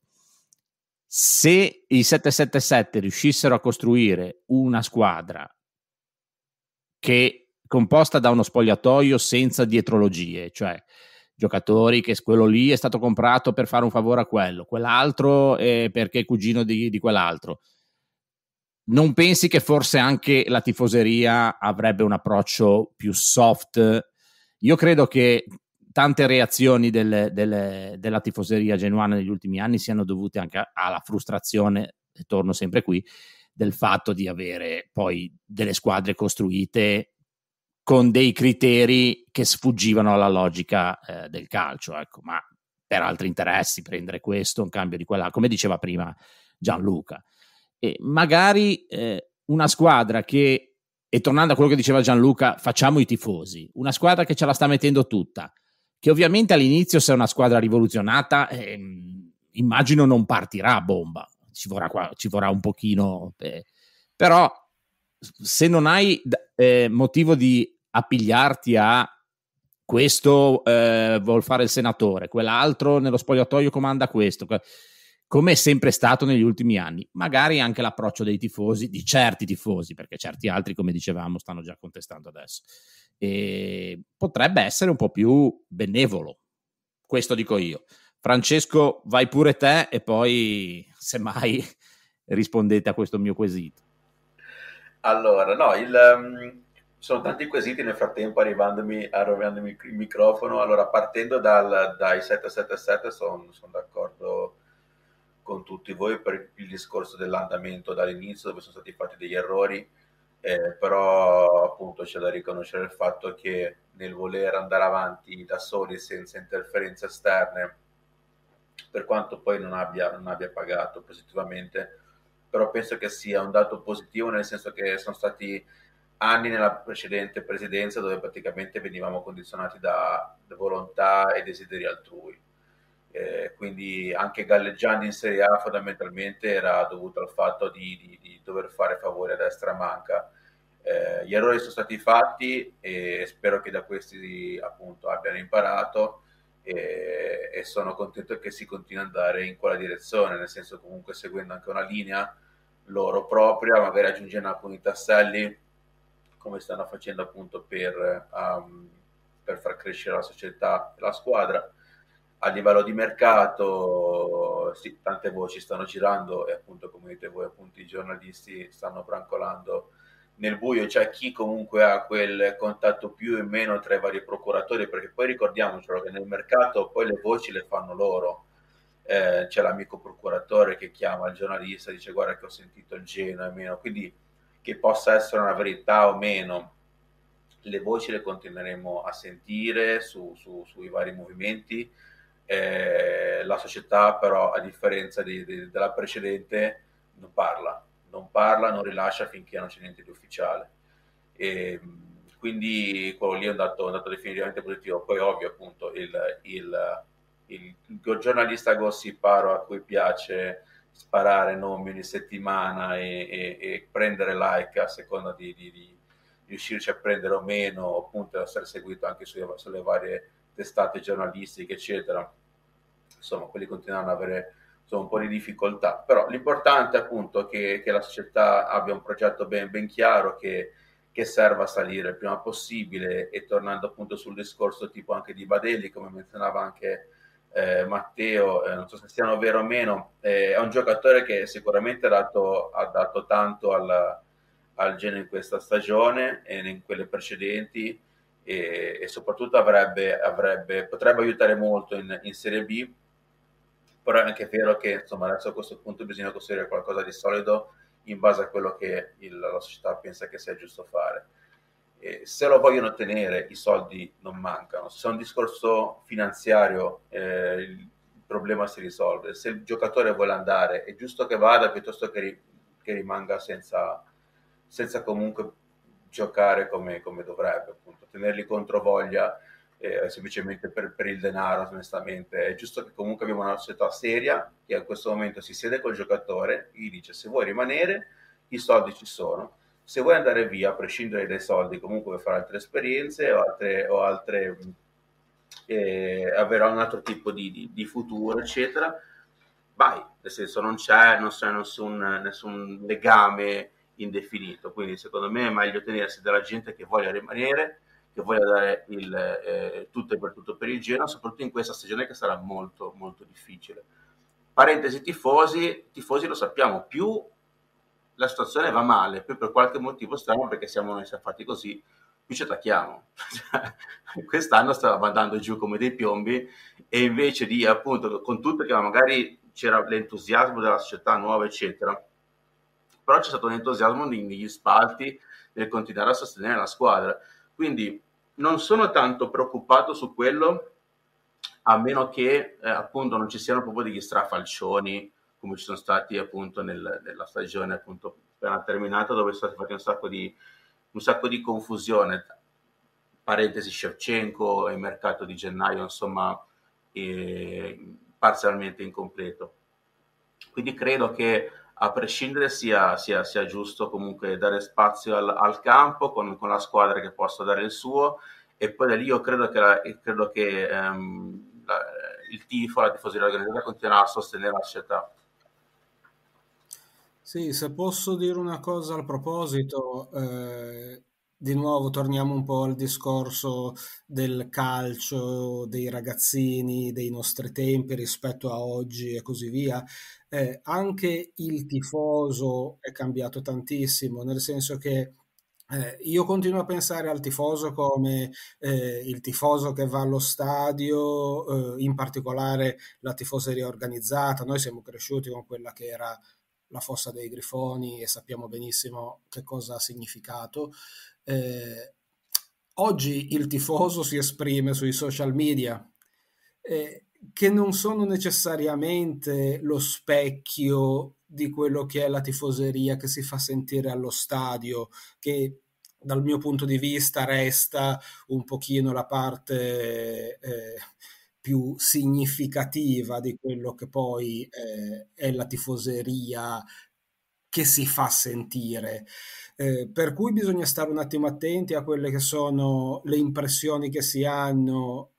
Se i 777 riuscissero a costruire una squadra che composta da uno spogliatoio senza dietrologie, cioè giocatori che quello lì è stato comprato per fare un favore a quello, quell'altro è perché è cugino di, di quell'altro. Non pensi che forse anche la tifoseria avrebbe un approccio più soft? Io credo che tante reazioni delle, delle, della tifoseria genuana negli ultimi anni siano dovute anche alla frustrazione, e torno sempre qui, del fatto di avere poi delle squadre costruite con dei criteri che sfuggivano alla logica eh, del calcio, ecco, ma per altri interessi prendere questo, un cambio di quella, come diceva prima Gianluca. E magari eh, una squadra che, e tornando a quello che diceva Gianluca, facciamo i tifosi, una squadra che ce la sta mettendo tutta, che ovviamente all'inizio se è una squadra rivoluzionata, eh, immagino non partirà a bomba, ci vorrà, qua, ci vorrà un pochino, eh, però se non hai eh, motivo di appigliarti a questo eh, vuol fare il senatore, quell'altro nello spogliatoio comanda questo, come è sempre stato negli ultimi anni. Magari anche l'approccio dei tifosi, di certi tifosi, perché certi altri, come dicevamo, stanno già contestando adesso. E potrebbe essere un po' più benevolo, questo dico io. Francesco, vai pure te e poi, se mai, rispondete a questo mio quesito. Allora, no, il, ehm, sono tanti quesiti nel frattempo arrivandomi, arrivandomi il microfono. Allora, partendo dal, dai 777 sono son d'accordo con tutti voi per il discorso dell'andamento dall'inizio dove sono stati fatti degli errori, eh, però appunto c'è da riconoscere il fatto che nel voler andare avanti da soli senza interferenze esterne, per quanto poi non abbia, non abbia pagato positivamente, però penso che sia un dato positivo nel senso che sono stati anni nella precedente presidenza dove praticamente venivamo condizionati da volontà e desideri altrui. Eh, quindi anche galleggiando in Serie A fondamentalmente era dovuto al fatto di, di, di dover fare favore a destra manca. Eh, gli errori sono stati fatti e spero che da questi appunto abbiano imparato e, eh, e sono contento che si continui ad andare in quella direzione, nel senso comunque seguendo anche una linea loro propria, magari aggiungendo alcuni tasselli come stanno facendo appunto per, um, per far crescere la società e la squadra. A livello di mercato, sì, tante voci stanno girando e appunto, come dite voi, appunto, i giornalisti stanno brancolando nel buio, c'è cioè chi comunque ha quel contatto più e meno tra i vari procuratori, perché poi ricordiamocelo che nel mercato poi le voci le fanno loro. Eh, c'è l'amico procuratore che chiama il giornalista e dice guarda che ho sentito il Genoa e meno, quindi che possa essere una verità o meno, le voci le continueremo a sentire su, su, sui vari movimenti. Eh, la società però, a differenza di, di, della precedente, non parla, non parla, non rilascia finché non c'è niente di ufficiale. E, quindi quello lì è andato, è andato definitivamente positivo. Poi ovvio appunto il, il, il, il giornalista gossiparo a cui piace sparare nomi ogni settimana e, e, e prendere like a seconda di, di, di, riuscirci a prendere o meno, appunto essere seguito anche sulle, sulle varie testate giornalistiche, eccetera. Insomma, quelli continuano ad avere insomma, un po' di difficoltà, però l'importante appunto è che, che la società abbia un progetto ben, ben chiaro che, che serva a salire il prima possibile e tornando appunto sul discorso tipo anche di Badelli, come menzionava anche eh, Matteo, eh, non so se siano vero o meno, eh, è un giocatore che sicuramente ha dato, ha dato tanto al, al Genoa in questa stagione e in quelle precedenti e, e soprattutto avrebbe, avrebbe, potrebbe aiutare molto in, in, Serie B, però è anche vero che insomma, adesso a questo punto bisogna costruire qualcosa di solido in base a quello che il, la società pensa che sia giusto fare eh, se lo vogliono ottenere i soldi non mancano, se è un discorso finanziario eh, il problema si risolve, se il giocatore vuole andare è giusto che vada piuttosto che, ri- che rimanga senza, senza, comunque giocare come, come dovrebbe, appunto. tenerli contro voglia eh, semplicemente per, per, il denaro, onestamente. È giusto che comunque abbiamo una società seria che a questo momento si siede col giocatore, gli dice se vuoi rimanere i soldi ci sono se vuoi andare via, a prescindere dai soldi, comunque per fare altre esperienze o altre, o altre eh, avere un altro tipo di, di, di, futuro, eccetera, vai, nel senso non c'è, non c'è nessun, nessun legame indefinito, quindi secondo me è meglio tenersi della gente che voglia rimanere, che voglia dare il, eh, tutto e per tutto per il Genoa, soprattutto in questa stagione che sarà molto molto difficile. Parentesi tifosi, tifosi lo sappiamo, più la situazione va male, poi per qualche motivo strano, perché siamo noi siamo fatti così, qui ci attacchiamo. Quest'anno stava andando giù come dei piombi e invece di appunto con tutto che magari c'era l'entusiasmo della società nuova, eccetera, però c'è stato un entusiasmo negli spalti nel continuare a sostenere la squadra. Quindi non sono tanto preoccupato su quello, a meno che eh, appunto non ci siano proprio degli strafalcioni come ci sono stati appunto nel, nella stagione appunto appena terminata dove sono stati fatti un sacco di, un sacco di confusione parentesi Shevchenko e mercato di gennaio insomma eh, parzialmente incompleto quindi credo che a prescindere sia, sia, sia giusto comunque dare spazio al, al campo con, con, la squadra che possa dare il suo e poi da lì io credo che, la, credo che ehm, la, il tifo, la tifoseria organizzata continuerà a sostenere la società sì, se posso dire una cosa al proposito, eh, di nuovo torniamo un po' al discorso del calcio, dei ragazzini, dei nostri tempi rispetto a oggi e così via. Eh, anche il tifoso è cambiato tantissimo, nel senso che eh, io continuo a pensare al tifoso come eh, il tifoso che va allo stadio, eh, in particolare la tifoseria organizzata. Noi siamo cresciuti con quella che era la fossa dei grifoni e sappiamo benissimo che cosa ha significato. Eh, oggi il tifoso si esprime sui social media, eh, che non sono necessariamente lo specchio di quello che è la tifoseria che si fa sentire allo stadio, che dal mio punto di vista resta un pochino la parte... Eh, più significativa di quello che poi eh, è la tifoseria che si fa sentire. Eh, per cui bisogna stare un attimo attenti a quelle che sono le impressioni che si hanno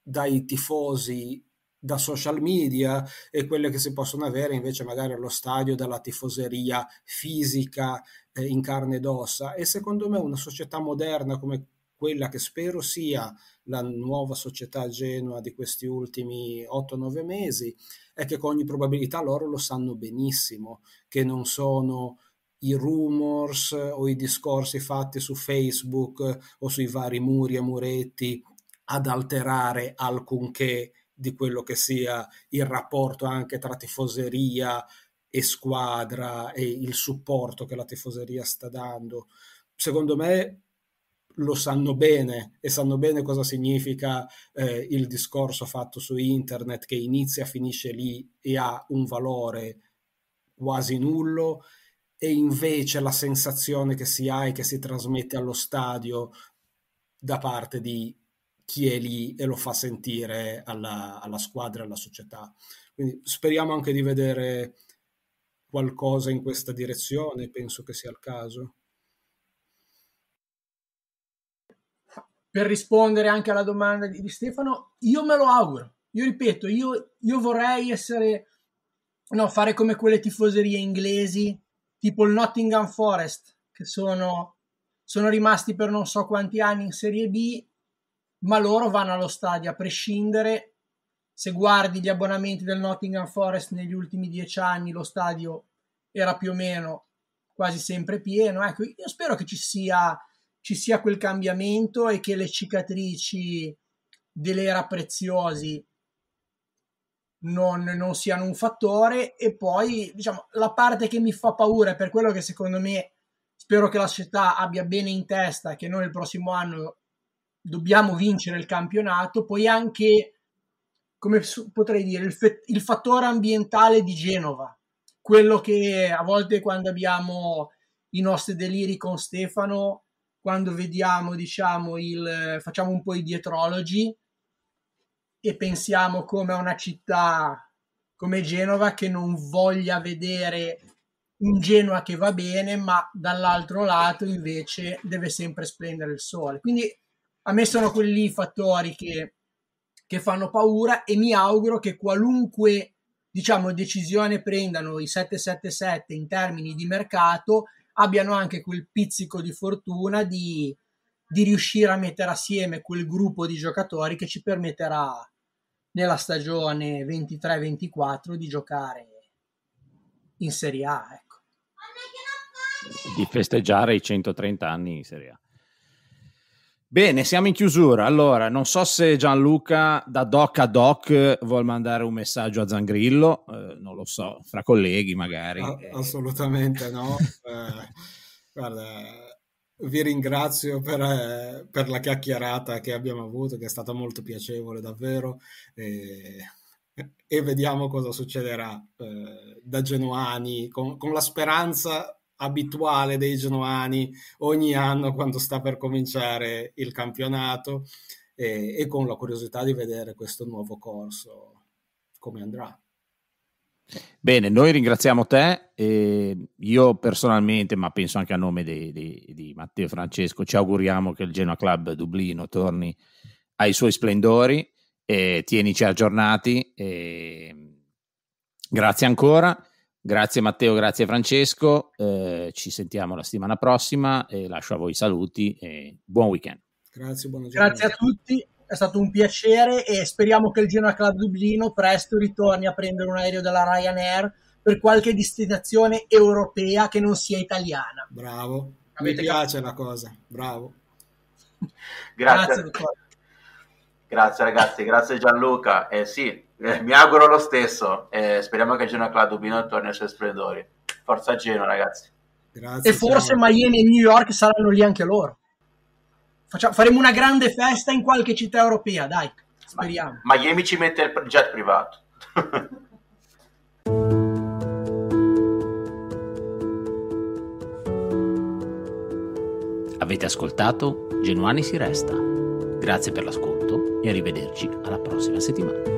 dai tifosi da social media e quelle che si possono avere invece magari allo stadio dalla tifoseria fisica eh, in carne ed ossa e secondo me una società moderna come quella che spero sia la nuova società Genoa di questi ultimi 8-9 mesi, è che con ogni probabilità loro lo sanno benissimo, che non sono i rumors o i discorsi fatti su Facebook o sui vari muri e muretti ad alterare alcunché di quello che sia il rapporto anche tra tifoseria e squadra e il supporto che la tifoseria sta dando. Secondo me lo sanno bene e sanno bene cosa significa eh, il discorso fatto su internet che inizia, finisce lì e ha un valore quasi nullo e invece la sensazione che si ha e che si trasmette allo stadio da parte di chi è lì e lo fa sentire alla, alla squadra e alla società. Quindi speriamo anche di vedere qualcosa in questa direzione, penso che sia il caso. per rispondere anche alla domanda di Stefano, io me lo auguro. Io ripeto, io, io vorrei essere, no, fare come quelle tifoserie inglesi, tipo il Nottingham Forest, che sono, sono rimasti per non so quanti anni in Serie B, ma loro vanno allo stadio a prescindere. Se guardi gli abbonamenti del Nottingham Forest negli ultimi dieci anni, lo stadio era più o meno quasi sempre pieno. Ecco, io spero che ci sia ci sia quel cambiamento e che le cicatrici dell'era preziosi non, non, siano un fattore e poi diciamo la parte che mi fa paura è per quello che secondo me spero che la società abbia bene in testa che noi il prossimo anno dobbiamo vincere il campionato poi anche come potrei dire il, fe- il fattore ambientale di Genova quello che a volte quando abbiamo i nostri deliri con Stefano quando vediamo, diciamo, il, facciamo un po' i dietrologi e pensiamo come a una città come Genova che non voglia vedere un Genova che va bene, ma dall'altro lato invece deve sempre splendere il sole. Quindi a me sono quelli i fattori che, che fanno paura e mi auguro che qualunque diciamo, decisione prendano i 777 in termini di mercato abbiano anche quel pizzico di fortuna di, di riuscire a mettere assieme quel gruppo di giocatori che ci permetterà nella stagione 23-24 di giocare in Serie A. Ecco. Di festeggiare i 130 anni in Serie A. Bene, siamo in chiusura. Allora, non so se Gianluca da doc a doc vuol mandare un messaggio a Zangrillo, eh, non lo so, fra colleghi magari. Ah, assolutamente no. eh, guarda, vi ringrazio per, eh, per, la chiacchierata che abbiamo avuto, che è stata molto piacevole davvero. e vediamo cosa succederà eh, da Genuani, con, con la speranza abituale dei genuani ogni anno quando sta per cominciare il campionato e, e con la curiosità di vedere questo nuovo corso come andrà. Bene, noi ringraziamo te. e io personalmente, ma penso anche a nome di, di, di, Matteo Francesco, ci auguriamo che il Genoa Club Dublino torni ai suoi splendori. tienici aggiornati. grazie ancora. Grazie Matteo, grazie Francesco, eh, ci sentiamo la settimana prossima e lascio a voi i saluti e buon weekend. Grazie, buona giornata. Grazie a tutti, è stato un piacere e speriamo che il Genoa Club Dublino presto ritorni a prendere un aereo dalla Ryanair per qualche destinazione europea che non sia italiana. Bravo, Avete mi piace capito? la cosa, bravo. Grazie. Grazie, grazie ragazzi, grazie Gianluca. Eh sì, eh, mi auguro lo stesso. Eh, speriamo che Genoa Cladubino torni ai suoi splendori. Forza Genoa, ragazzi. Grazie, e forse siamo... Miami e New York saranno lì anche loro. Facciamo, faremo una grande festa in qualche città europea, dai. Speriamo. Ma, Miami ci mette il jet privato. Avete ascoltato? Genuani si resta. Grazie per l'ascolto e arrivederci alla prossima settimana.